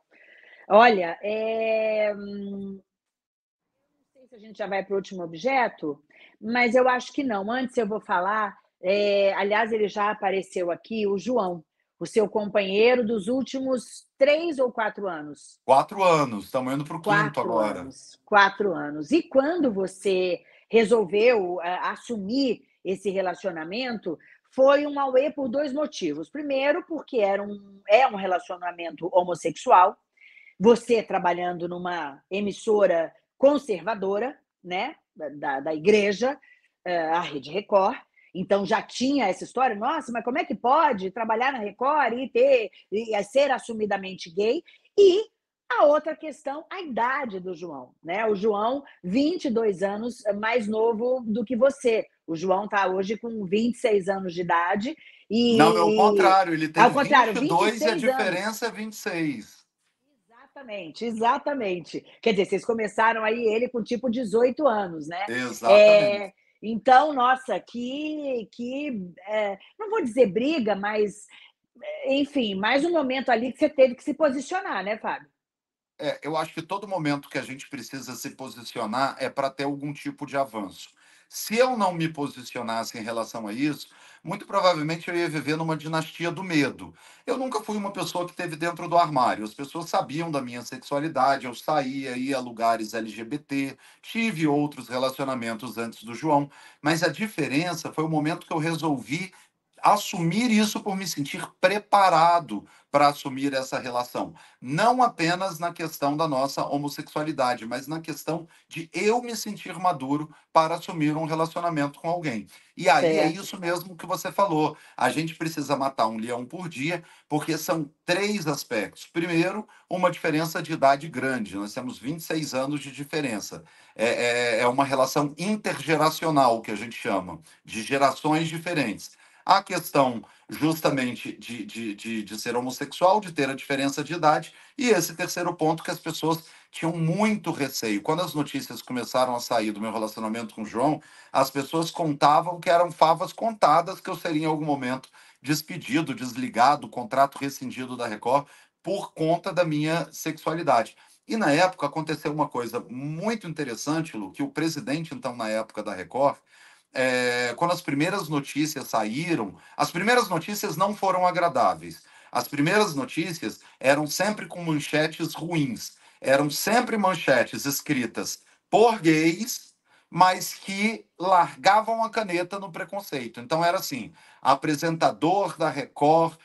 Olha, é se a gente já vai para o último objeto, mas eu acho que não. Antes eu vou falar, é, aliás, ele já apareceu aqui, o João, o seu companheiro dos últimos três ou quatro anos. Quatro anos, estamos indo para o quinto agora. Anos, quatro anos. E quando você resolveu uh, assumir esse relacionamento, foi um auê por dois motivos. Primeiro, porque era um, é um relacionamento homossexual, você trabalhando numa emissora conservadora, né, da, da igreja, eh, a Rede Record. Então já tinha essa história, nossa, mas como é que pode trabalhar na Record e ter e ser assumidamente gay? E a outra questão, a idade do João, né? O João, 22 anos mais novo do que você. O João está hoje com 26 anos de idade e Não, é o contrário, ele tem ao contrário, 22 e a diferença anos. é 26. Exatamente, exatamente. Quer dizer, vocês começaram aí ele com tipo 18 anos, né? Exatamente. É, então, nossa, que. que é, não vou dizer briga, mas. É, enfim, mais um momento ali que você teve que se posicionar, né, Fábio? É, eu acho que todo momento que a gente precisa se posicionar é para ter algum tipo de avanço. Se eu não me posicionasse em relação a isso, muito provavelmente eu ia viver numa dinastia do medo. Eu nunca fui uma pessoa que teve dentro do armário. As pessoas sabiam da minha sexualidade, eu saía, ia a lugares LGBT, tive outros relacionamentos antes do João, mas a diferença foi o momento que eu resolvi assumir isso por me sentir preparado para assumir essa relação. Não apenas na questão da nossa homossexualidade, mas na questão de eu me sentir maduro para assumir um relacionamento com alguém. E aí é certo. é isso mesmo que você falou. A gente precisa matar um leão por dia, porque são três aspectos. Primeiro, uma diferença de idade grande. Nós temos 26 anos de diferença. É, é, é uma relação intergeracional, que a gente chama, de gerações diferentes a questão justamente de, de, de, de, ser homossexual, de ter a diferença de idade, e esse terceiro ponto que as pessoas tinham muito receio. Quando as notícias começaram a sair do meu relacionamento com o João, as pessoas contavam que eram favas contadas, que eu seria em algum momento despedido, desligado, contrato rescindido da Record por conta da minha sexualidade. E na época aconteceu uma coisa muito interessante, Lu, que o presidente, então, na época da Record, é, quando as primeiras notícias saíram, as primeiras notícias não foram agradáveis. As primeiras notícias eram sempre com manchetes ruins, eram sempre manchetes escritas por gays, mas que largavam a caneta no preconceito. Então era assim: apresentador da Record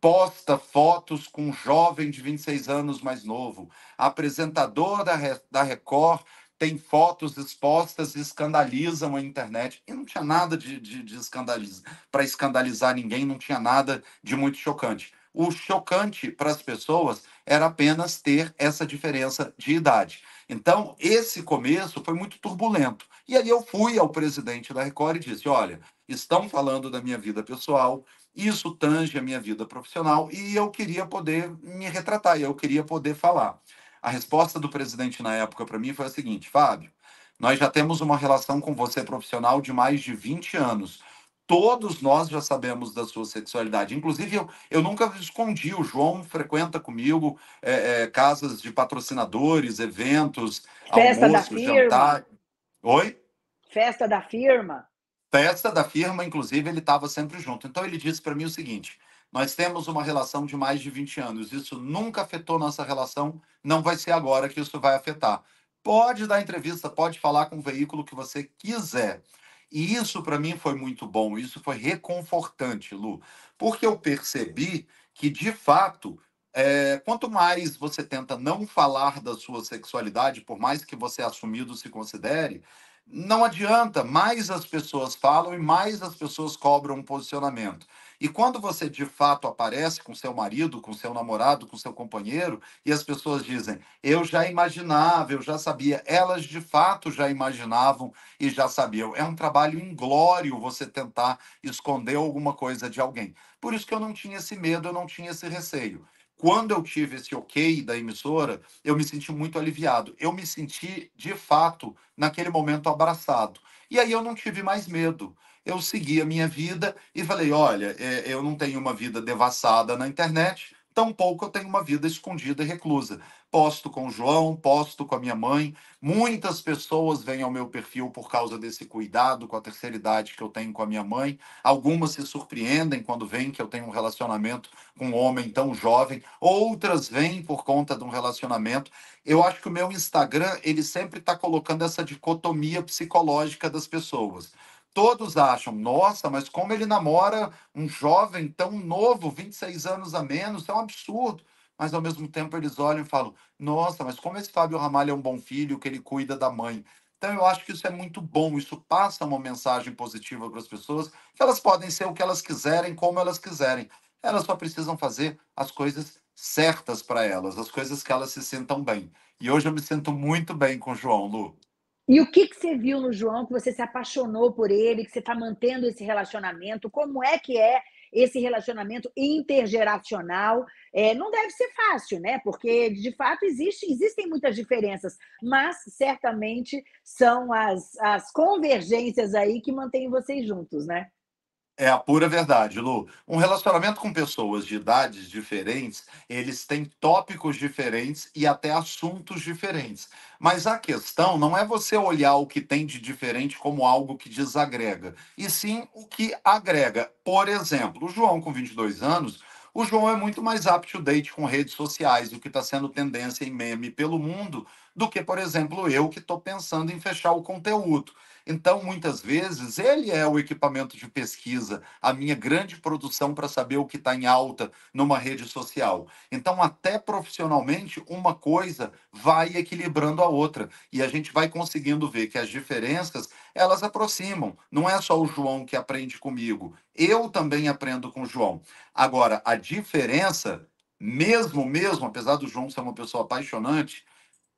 posta fotos com um jovem de 26 anos mais novo, apresentador da, da Record tem fotos expostas escandalizam a internet. E não tinha nada de, de, de escandalizar. Para escandalizar ninguém, não tinha nada de muito chocante. O chocante para as pessoas era apenas ter essa diferença de idade. Então, esse começo foi muito turbulento. E aí eu fui ao presidente da Record e disse: olha, estão falando da minha vida pessoal, isso tange a minha vida profissional e eu queria poder me retratar, eu queria poder falar. A resposta do presidente na época para mim foi a seguinte: Fábio, nós já temos uma relação com você profissional de mais de 20 anos. Todos nós já sabemos da sua sexualidade. Inclusive, eu, eu nunca escondi. O João frequenta comigo é, é, casas de patrocinadores, eventos, Festa almoço, jantar. Oi? Festa da firma. Festa da firma, inclusive, ele estava sempre junto. Então, ele disse para mim o seguinte: nós temos uma relação de mais de 20 anos. Isso nunca afetou nossa relação. Não vai ser agora que isso vai afetar. Pode dar entrevista, pode falar com o veículo que você quiser. E isso para mim foi muito bom, isso foi reconfortante, Lu, porque eu percebi que de fato, é, quanto mais você tenta não falar da sua sexualidade, por mais que você assumido se considere, não adianta, mais as pessoas falam e mais as pessoas cobram um posicionamento. E quando você de fato aparece com seu marido, com seu namorado, com seu companheiro, e as pessoas dizem, eu já imaginava, eu já sabia, elas de fato já imaginavam e já sabiam. É um trabalho inglório você tentar esconder alguma coisa de alguém. Por isso que eu não tinha esse medo, eu não tinha esse receio quando eu tive esse ok da emissora, eu me senti muito aliviado. Eu me senti, de fato, naquele momento abraçado. E aí eu não tive mais medo eu segui a minha vida e falei: olha, é, eu não tenho uma vida devassada na internet, tampouco eu tenho uma vida escondida e reclusa. Posto com o João, posto com a minha mãe. Muitas pessoas vêm ao meu perfil por causa desse cuidado com a terceira idade que eu tenho com a minha mãe. Algumas se surpreendem quando veem que eu tenho um relacionamento com um homem tão jovem. Outras vêm por conta de um relacionamento. Eu acho que o meu Instagram, ele sempre está colocando essa dicotomia psicológica das pessoas todos acham, nossa, mas como ele namora um jovem tão novo, 26 anos a menos, é um absurdo. Mas ao mesmo tempo eles olham e falam, nossa, mas como esse Fábio Ramalho é um bom filho, que ele cuida da mãe. Então eu acho que isso é muito bom, isso passa uma mensagem positiva para as pessoas, que elas podem ser o que elas quiserem, como elas quiserem. Elas só precisam fazer as coisas certas para elas, as coisas que elas se sintam bem. E hoje eu me sinto muito bem com o João, Lu. E o que, que você viu no João que você se apaixonou por ele, que você está mantendo esse relacionamento? Como é que é esse relacionamento intergeracional? É, não deve ser fácil, né? Porque, de fato, existe, existem muitas diferenças, mas certamente são as, as convergências aí que mantêm vocês juntos, né? É a pura verdade, Lu. Um relacionamento com pessoas de idades diferentes, eles têm tópicos diferentes e até assuntos diferentes. Mas a questão não é você olhar o que tem de diferente como algo que desagrega, e sim o que agrega. Por exemplo, o João, com 22 anos, o João é muito mais apto date com redes sociais, o que está sendo tendência em meme pelo mundo, do que, por exemplo, eu que estou pensando em fechar o conteúdo. Então, muitas vezes, ele é o equipamento de pesquisa, a minha grande produção para saber o que está em alta numa rede social. Então, até profissionalmente, uma coisa vai equilibrando a outra e a gente vai conseguindo ver que as diferenças elas aproximam. Não é só o João que aprende comigo, eu também aprendo com o João. Agora, a diferença, mesmo, mesmo, apesar do João ser uma pessoa apaixonante,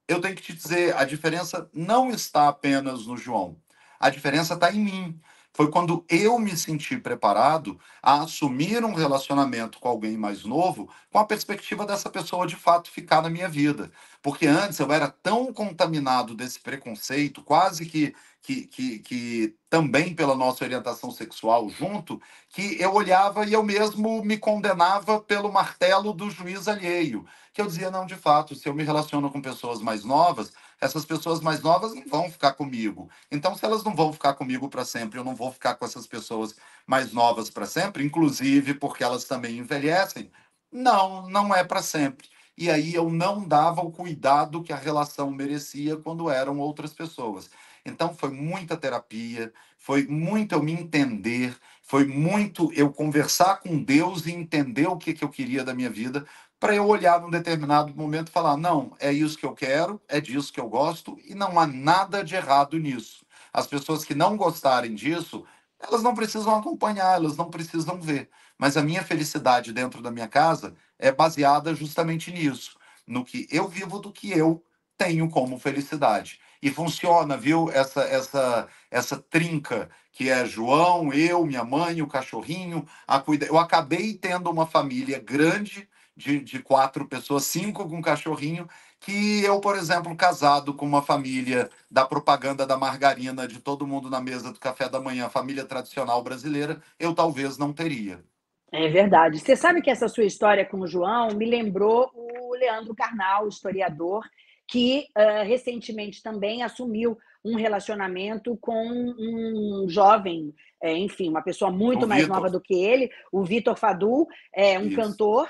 eu tenho que te dizer, a diferença não está apenas no João. A diferença está em mim. Foi quando eu me senti preparado a assumir um relacionamento com alguém mais novo, com a perspectiva dessa pessoa de fato ficar na minha vida. Porque antes eu era tão contaminado desse preconceito, quase que que, que, que também pela nossa orientação sexual junto, que eu olhava e eu mesmo me condenava pelo martelo do juiz alheio. Que eu dizia, não, de fato, se eu me relaciono com pessoas mais novas, essas pessoas mais novas não vão ficar comigo. Então, se elas não vão ficar comigo para sempre, eu não vou ficar com essas pessoas mais novas para sempre, inclusive porque elas também envelhecem. Não, não é para sempre. E aí eu não dava o cuidado que a relação merecia quando eram outras pessoas. Então foi muita terapia, foi muito eu me entender, foi muito eu conversar com Deus e entender o que, que eu queria da minha vida, para eu olhar num determinado momento e falar: não, é isso que eu quero, é disso que eu gosto, e não há nada de errado nisso. As pessoas que não gostarem disso, elas não precisam acompanhar, elas não precisam ver. Mas a minha felicidade dentro da minha casa é baseada justamente nisso, no que eu vivo, do que eu tenho como felicidade. E funciona, viu? Essa, essa, essa trinca que é João, eu, minha mãe, o cachorrinho. A cuida... Eu acabei tendo uma família grande de, de quatro pessoas, cinco com cachorrinho, que eu, por exemplo, casado com uma família da propaganda da margarina, de todo mundo na mesa do café da manhã, família tradicional brasileira, eu talvez não teria. É verdade. Você sabe que essa sua história com o João me lembrou o Leandro Carnal, historiador, que uh, recentemente também assumiu um relacionamento com um jovem, é, enfim, uma pessoa muito o mais Victor. nova do que ele, o Vitor Fadu, é, um Isso. cantor.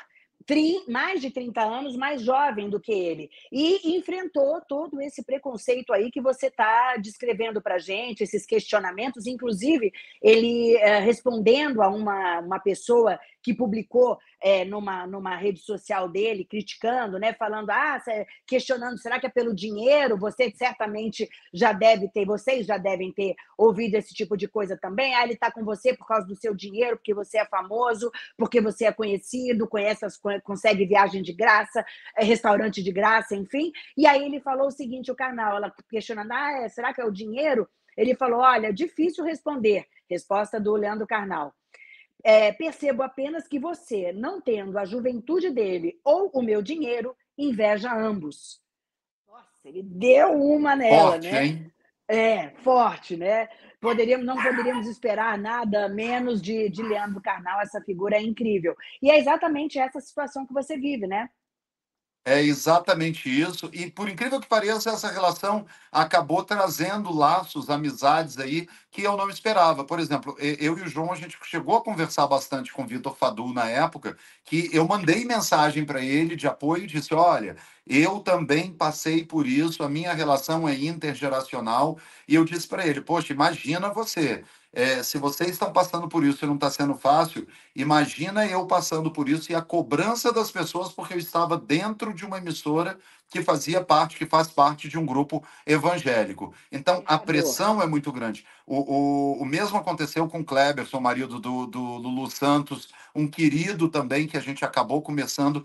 mais de 30 anos mais jovem do que ele e enfrentou todo esse preconceito aí que você está descrevendo para gente, esses questionamentos, inclusive ele é, respondendo a uma, uma pessoa que publicou é, numa, numa rede social dele, criticando, né? Falando, ah, questionando, será que é pelo dinheiro? Você certamente já deve ter, vocês já devem ter ouvido esse tipo de coisa também. Ah, ele está com você por causa do seu dinheiro, porque você é famoso, porque você é conhecido, conhece as, consegue viagem de graça, é, restaurante de graça, enfim. E aí ele falou o seguinte, o canal, ela questionando, ah, é, será que é o dinheiro? Ele falou, olha, difícil responder. Resposta do Leandro Carnal. É, percebo apenas que você, não tendo a juventude dele ou o meu dinheiro, inveja ambos. Nossa, ele deu uma nela, forte, né? Hein? É, forte, né? Poderíamos, não poderíamos esperar nada menos de, de Leandro Carnal, essa figura é incrível. E é exatamente essa situação que você vive, né? É exatamente isso. E por incrível que pareça, essa relação acabou trazendo laços, amizades aí que eu não esperava. Por exemplo, eu e o João, a gente chegou a conversar bastante com o Vitor Fadu na época, que eu mandei mensagem para ele de apoio e disse: olha, eu também passei por isso, a minha relação é intergeracional. E eu disse para ele: poxa, imagina você é, se vocês estão passando por isso e não está sendo fácil, imagina eu passando por isso e a cobrança das pessoas, porque eu estava dentro de uma emissora que fazia parte, que faz parte de um grupo evangélico. Então, a ah, pressão é muito grande. O, o, o mesmo aconteceu com Kleberson, marido do, do Lulu Santos, um querido também que a gente acabou começando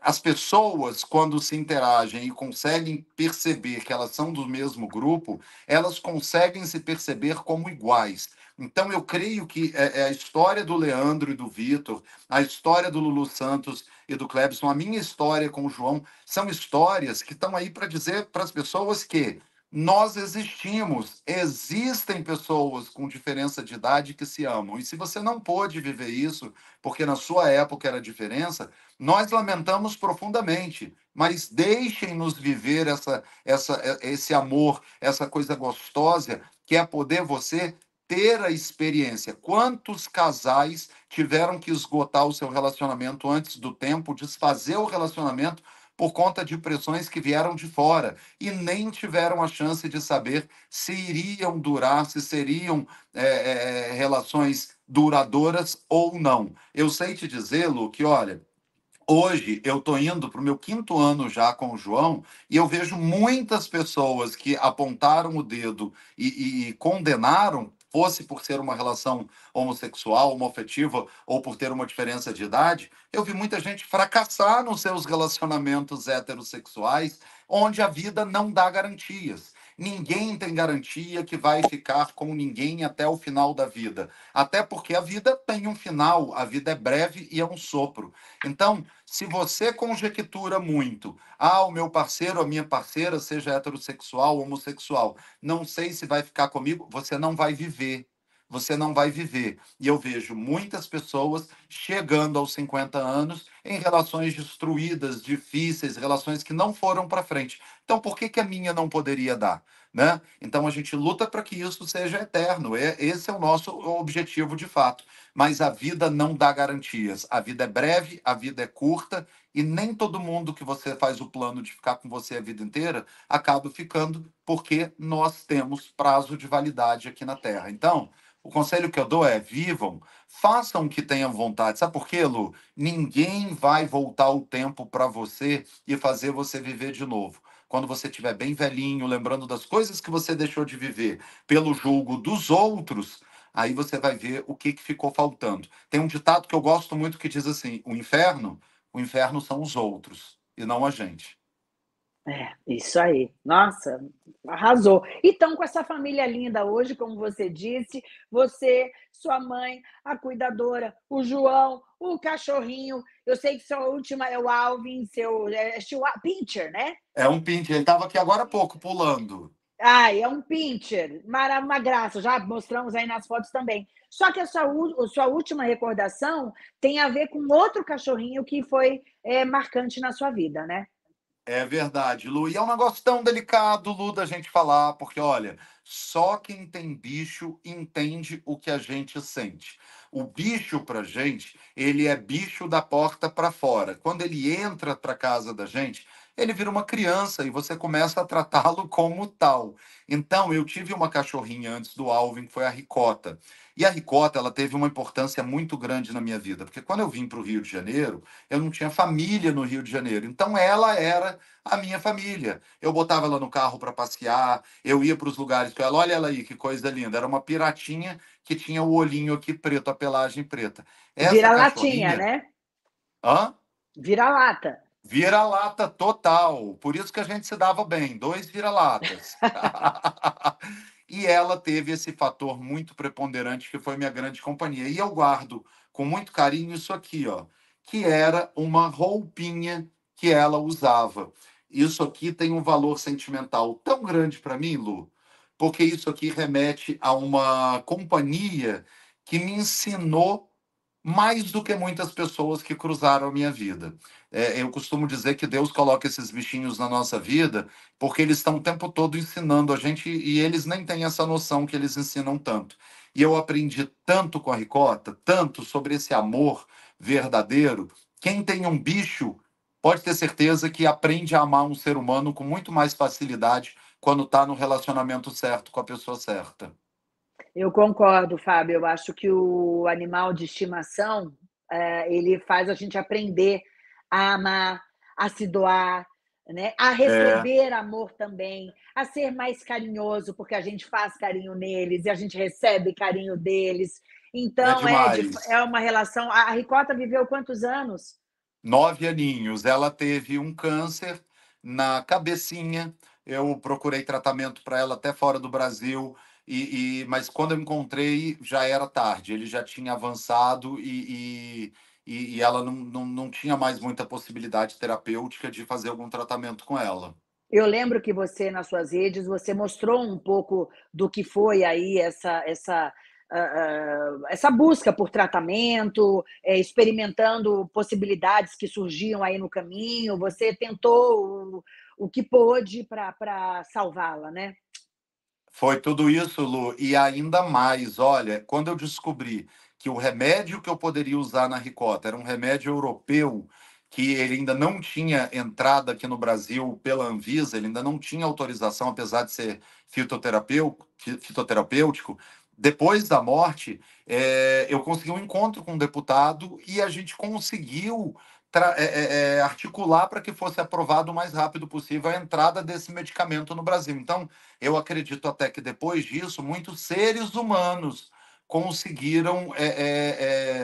as pessoas, quando se interagem e conseguem perceber que elas são do mesmo grupo, elas conseguem se perceber como iguais. Então, eu creio que é, é, a história do Leandro e do Vitor, a história do Lulu Santos e do Clebson, a minha história com o João, são histórias que estão aí para dizer para as pessoas que nós existimos. Existem pessoas com diferença de idade que se amam. E se você não pôde viver isso, porque na sua época era diferença, nós lamentamos profundamente. Mas deixem-nos viver essa, essa, esse amor, essa coisa gostosa, que é poder você ter a experiência. Quantos casais tiveram que esgotar o seu relacionamento antes do tempo, desfazer o relacionamento por conta de pressões que vieram de fora e nem tiveram a chance de saber se iriam durar, se seriam é, é, é relações duradouras ou não. Eu sei te dizer, Lu, que olha, Hoje eu estou indo para o meu quinto ano já com o João e eu vejo muitas pessoas que apontaram o dedo e, e, e condenaram fosse por ser uma relação homossexual, homoafetiva ou por ter uma diferença de idade, eu vi muita gente fracassar nos seus relacionamentos heterossexuais, onde a vida não dá garantias. Ninguém tem garantia que vai ficar com ninguém até o final da vida. Até porque a vida tem um final, a vida é breve e é um sopro. Então, se você conjectura muito, ah, o meu parceiro, a minha parceira, seja heterossexual, homossexual, não sei se vai ficar comigo, você não vai viver você não vai viver. E eu vejo muitas pessoas chegando aos 50 anos em relações destruídas, difíceis, relações que não foram para frente. Então, por que, que a minha não poderia dar? Né? Então, a gente luta para que isso seja eterno. É, esse é o nosso objetivo de fato. Mas a vida não dá garantias. A vida é breve, a vida é curta e nem todo mundo que você faz o plano de ficar com você a vida inteira acaba ficando porque nós temos prazo de validade aqui na Terra. Então, o conselho que eu dou é: vivam, façam o que tenham vontade. Sabe por quê, Lu? Ninguém vai voltar o tempo para você e fazer você viver de novo. Quando você estiver bem velhinho, lembrando das coisas que você deixou de viver pelo julgo dos outros, aí você vai ver o que, que ficou faltando. Tem um ditado que eu gosto muito que diz assim: o inferno, o inferno são os outros e não a gente. É, isso aí. Nossa, arrasou. Então, com essa família linda hoje, como você disse, você, sua mãe, a cuidadora, o João, o cachorrinho. Eu sei que sua última é o Alvin, seu é, é pincher, né? É um pincher. Ele estava aqui agora há pouco, pulando. Ai, é um pincher. Mara, uma graça. Já mostramos aí nas fotos também. Só que a sua, a sua última recordação tem a ver com outro cachorrinho que foi é, marcante na sua vida, né? É verdade, Lu. E é um negócio tão delicado, Lu, da gente falar, porque olha, só quem tem bicho entende o que a gente sente. O bicho para gente, ele é bicho da porta para fora. Quando ele entra para casa da gente, ele vira uma criança e você começa a tratá-lo como tal. Então, eu tive uma cachorrinha antes do Alvin, que foi a Ricota. E a Ricota, ela teve uma importância muito grande na minha vida, porque quando eu vim para o Rio de Janeiro, eu não tinha família no Rio de Janeiro. Então, ela era a minha família. Eu botava ela no carro para passear, eu ia para os lugares com ela. Olha ela aí, que coisa linda. Era uma piratinha que tinha o olhinho aqui preto, a pelagem preta. Essa Vira latinha, né? Hã? Vira lata. Vira-lata total. Por isso que a gente se dava bem, dois vira-latas. e ela teve esse fator muito preponderante que foi minha grande companhia. E eu guardo com muito carinho isso aqui, ó, que era uma roupinha que ela usava. Isso aqui tem um valor sentimental tão grande para mim, Lu, porque isso aqui remete a uma companhia que me ensinou mais do que muitas pessoas que cruzaram a minha vida. É, eu costumo dizer que Deus coloca esses bichinhos na nossa vida porque eles estão o tempo todo ensinando a gente e eles nem têm essa noção que eles ensinam tanto. E eu aprendi tanto com a Ricota, tanto sobre esse amor verdadeiro. Quem tem um bicho pode ter certeza que aprende a amar um ser humano com muito mais facilidade quando está no relacionamento certo com a pessoa certa. Eu concordo, Fábio. Eu acho que o animal de estimação é, ele faz a gente aprender a amar, a se doar, né? a é. receber é. amor também, a ser mais carinhoso, porque a gente faz carinho neles e a gente recebe carinho deles. Então, é, é, é uma relação. A Ricota viveu quantos anos? Nove aninhos. Ela teve um câncer na cabecinha. Eu procurei tratamento para ela até fora do Brasil. E, e, mas quando eu encontrei, já era tarde, ele já tinha avançado e, e, e ela não, não, não tinha mais muita possibilidade terapêutica de fazer algum tratamento com ela. Eu lembro que você, nas suas redes, você mostrou um pouco do que foi aí essa, essa, uh, uh, essa busca por tratamento, é, experimentando possibilidades que surgiam aí no caminho. Você tentou o, o que pôde para salvá-la, né? Foi tudo isso, Lu, e ainda mais. Olha, quando eu descobri que o remédio que eu poderia usar na ricota era um remédio europeu, que ele ainda não tinha entrada aqui no Brasil pela Anvisa, ele ainda não tinha autorização, apesar de ser fitoterapêutico. Depois da morte, é, eu consegui um encontro com um deputado e a gente conseguiu é, é, é, articular para que fosse aprovado o mais rápido possível a entrada desse medicamento no Brasil. Então, eu acredito até que depois disso, muitos seres humanos conseguiram é, é,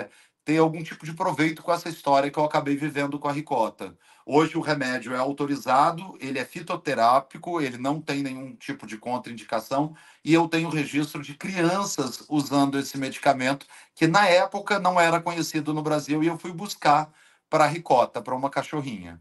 é, ter algum tipo de proveito com essa história que eu acabei vivendo com a ricota. Hoje o remédio é autorizado, ele é fitoterápico, ele não tem nenhum tipo de contraindicação e eu tenho registro de crianças usando esse medicamento que na época não era conhecido no Brasil e eu fui buscar para a ricota, para uma cachorrinha.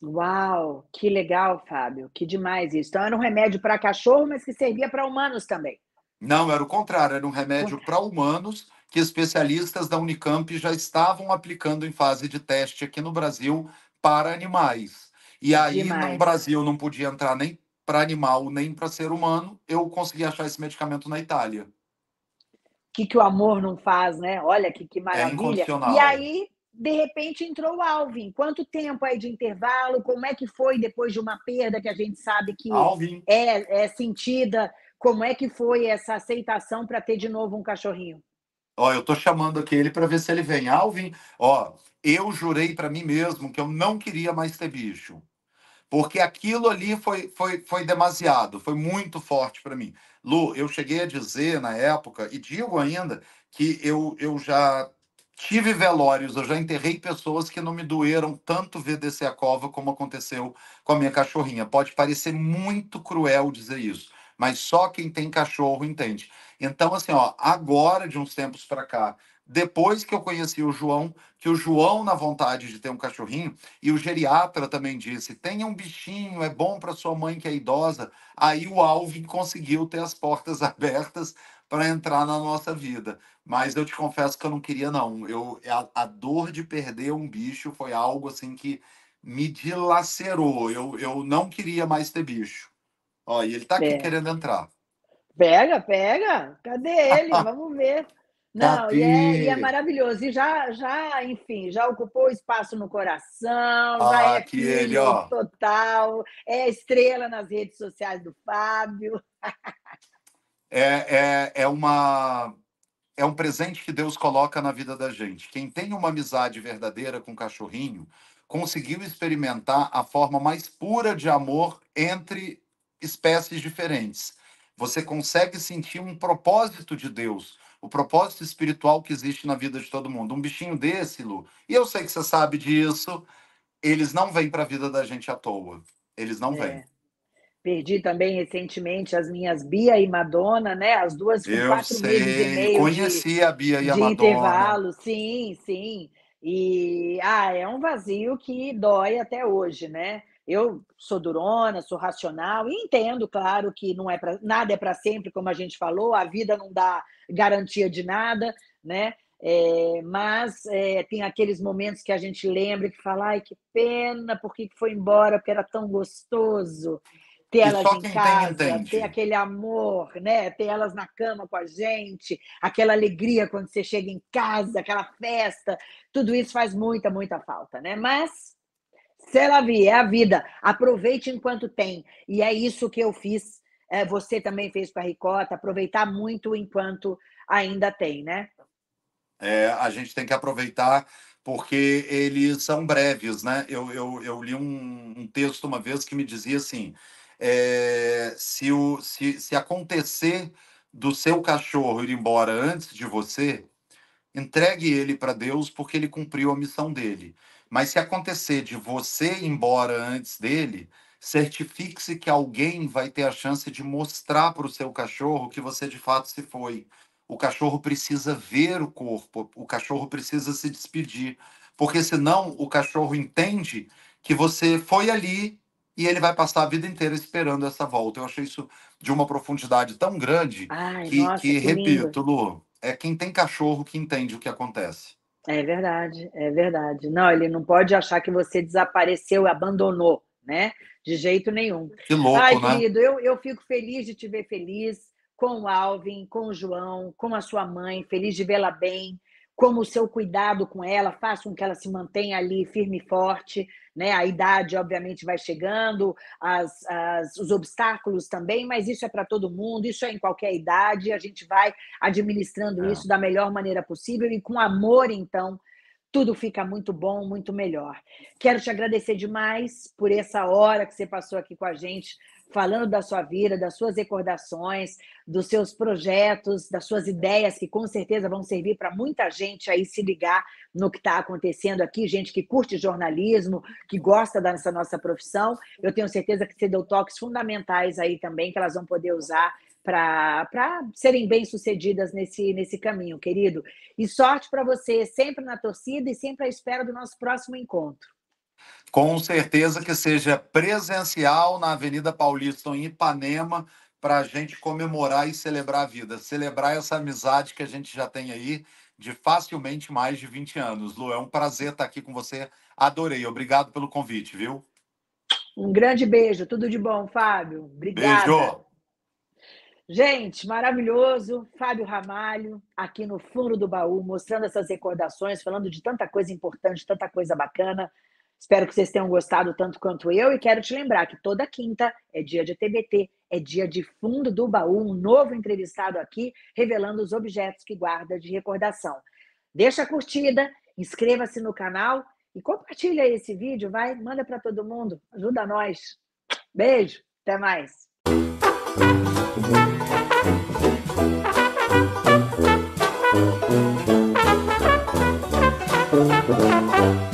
Uau, que legal, Fábio, que demais isso. Então era um remédio para cachorro, mas que servia para humanos também. Não, era o contrário, era um remédio para humanos que especialistas da Unicamp já estavam aplicando em fase de teste aqui no Brasil para animais. E aí, demais. no Brasil, não podia entrar nem para animal, nem para ser humano. Eu consegui achar esse medicamento na Itália. O que, que o amor não faz, né? Olha que, que é maravilha. É e aí, de repente entrou o Alvin. Quanto tempo aí de intervalo? Como é que foi depois de uma perda que a gente sabe que Alvin. É, é sentida? Como é que foi essa aceitação para ter de novo um cachorrinho? Ó, eu tô chamando aqui ele para ver se ele vem. Alvin, ó, eu jurei para mim mesmo que eu não queria mais ter bicho. Porque aquilo ali foi, foi, foi demasiado, foi muito forte para mim. Lu, eu cheguei a dizer na época, e digo ainda, que eu, eu já tive velórios, eu já enterrei pessoas que não me doeram tanto ver descer a cova como aconteceu com a minha cachorrinha. Pode parecer muito cruel dizer isso, mas só quem tem cachorro entende. Então, assim, ó, agora de uns tempos para cá, depois que eu conheci o João, que o João, na vontade de ter um cachorrinho, e o geriatra também disse: tenha um bichinho, é bom para sua mãe que é idosa. Aí o Alvin conseguiu ter as portas abertas para entrar na nossa vida. Mas eu te confesso que eu não queria, não. Eu, a, a dor de perder um bicho foi algo assim que me dilacerou. Eu, eu não queria mais ter bicho. Ó, e ele está aqui querendo entrar. Pega, pega. Cadê ele? Vamos ver. Não, e é, e é, maravilhoso. E já, já, enfim, já ocupou espaço no coração, ah, já é que ele, ó. total, é estrela nas redes sociais do Fábio. é, é, é, uma, é um presente que Deus coloca na vida da gente. Quem tem uma amizade verdadeira com o cachorrinho conseguiu experimentar a forma mais pura de amor entre espécies diferentes. Você consegue sentir um propósito de Deus, o propósito espiritual que existe na vida de todo mundo. Um bichinho desse, Lu, e eu sei que você sabe disso, eles não vêm para a vida da gente à toa. Eles não é. vêm. Perdi também recentemente as minhas Bia e Madonna, né? As duas com Eu quatro sei. meses e meio. Conheci de, a Bia e a Madonna. intervalo, sim, sim. E ah, é um vazio que dói até hoje, né? Eu sou durona, sou racional e entendo, claro, que não é pra, nada é para sempre, como a gente falou, a vida não dá garantia de nada, né? É, mas é, tem aqueles momentos que a gente lembra que fala, ai, que pena, por que foi embora? Porque era tão gostoso, ter elas em casa, ter aquele amor, né? Ter elas na cama com a gente, aquela alegria quando você chega em casa, aquela festa, tudo isso faz muita, muita falta, né? Mas Selavi, é a vida. Aproveite enquanto tem. E é isso que eu fiz. É, você também fez com a Ricota. Aproveitar muito enquanto ainda tem, né? É, a gente tem que aproveitar porque eles são breves, né? Eu, eu, eu li um, um texto uma vez que me dizia assim: é, se, o, se, se acontecer do seu cachorro ir embora antes de você, entregue ele para Deus porque ele cumpriu a missão dele. Mas se acontecer de você ir embora antes dele, certifique-se que alguém vai ter a chance de mostrar para o seu cachorro que você de fato se foi. O cachorro precisa ver o corpo, o cachorro precisa se despedir, porque senão o cachorro entende que você foi ali e ele vai passar a vida inteira esperando essa volta. Eu achei isso de uma profundidade tão grande Ai, que, nossa, que, que repito, Lu, é quem tem cachorro que entende o que acontece. É verdade, é verdade. Não, ele não pode achar que você desapareceu e abandonou, né? De jeito nenhum. Que louco, Ai, né? querido, eu, eu fico feliz de te ver feliz com o Alvin, com o João, com a sua mãe, feliz de vê-la bem como o seu cuidado com ela faz com que ela se mantenha ali firme e forte, né? A idade, obviamente, vai chegando, as, as os obstáculos também, mas isso é para todo mundo, isso é em qualquer idade, a gente vai administrando é. isso da melhor maneira possível e com amor, então, tudo fica muito bom, muito melhor. Quero te agradecer demais por essa hora que você passou aqui com a gente falando da sua vida, das suas recordações, dos seus projetos, das suas ideias, que com certeza vão servir para muita gente aí se ligar no que está acontecendo aqui, gente que curte jornalismo, que gosta dessa nossa profissão. Eu tenho certeza que você deu toques fundamentais aí também, que elas vão poder usar para serem bem-sucedidas nesse, nesse caminho, querido. E sorte para você, sempre na torcida e sempre à espera do nosso próximo encontro. Com certeza que seja presencial na Avenida Paulista, em Ipanema, para a gente comemorar e celebrar a vida, celebrar essa amizade que a gente já tem aí de facilmente mais de 20 anos. Lu, é um prazer estar aqui com você. Adorei. Obrigado pelo convite, viu? Um grande beijo. Tudo de bom, Fábio. Obrigada. Beijo. Gente, maravilhoso. Fábio Ramalho, aqui no fundo do baú, mostrando essas recordações, falando de tanta coisa importante, tanta coisa bacana. Espero que vocês tenham gostado tanto quanto eu e quero te lembrar que toda quinta é dia de TBT, é dia de fundo do baú, um novo entrevistado aqui revelando os objetos que guarda de recordação. Deixa a curtida, inscreva-se no canal e compartilha esse vídeo, vai, manda para todo mundo, ajuda nós. Beijo, até mais. Thank you.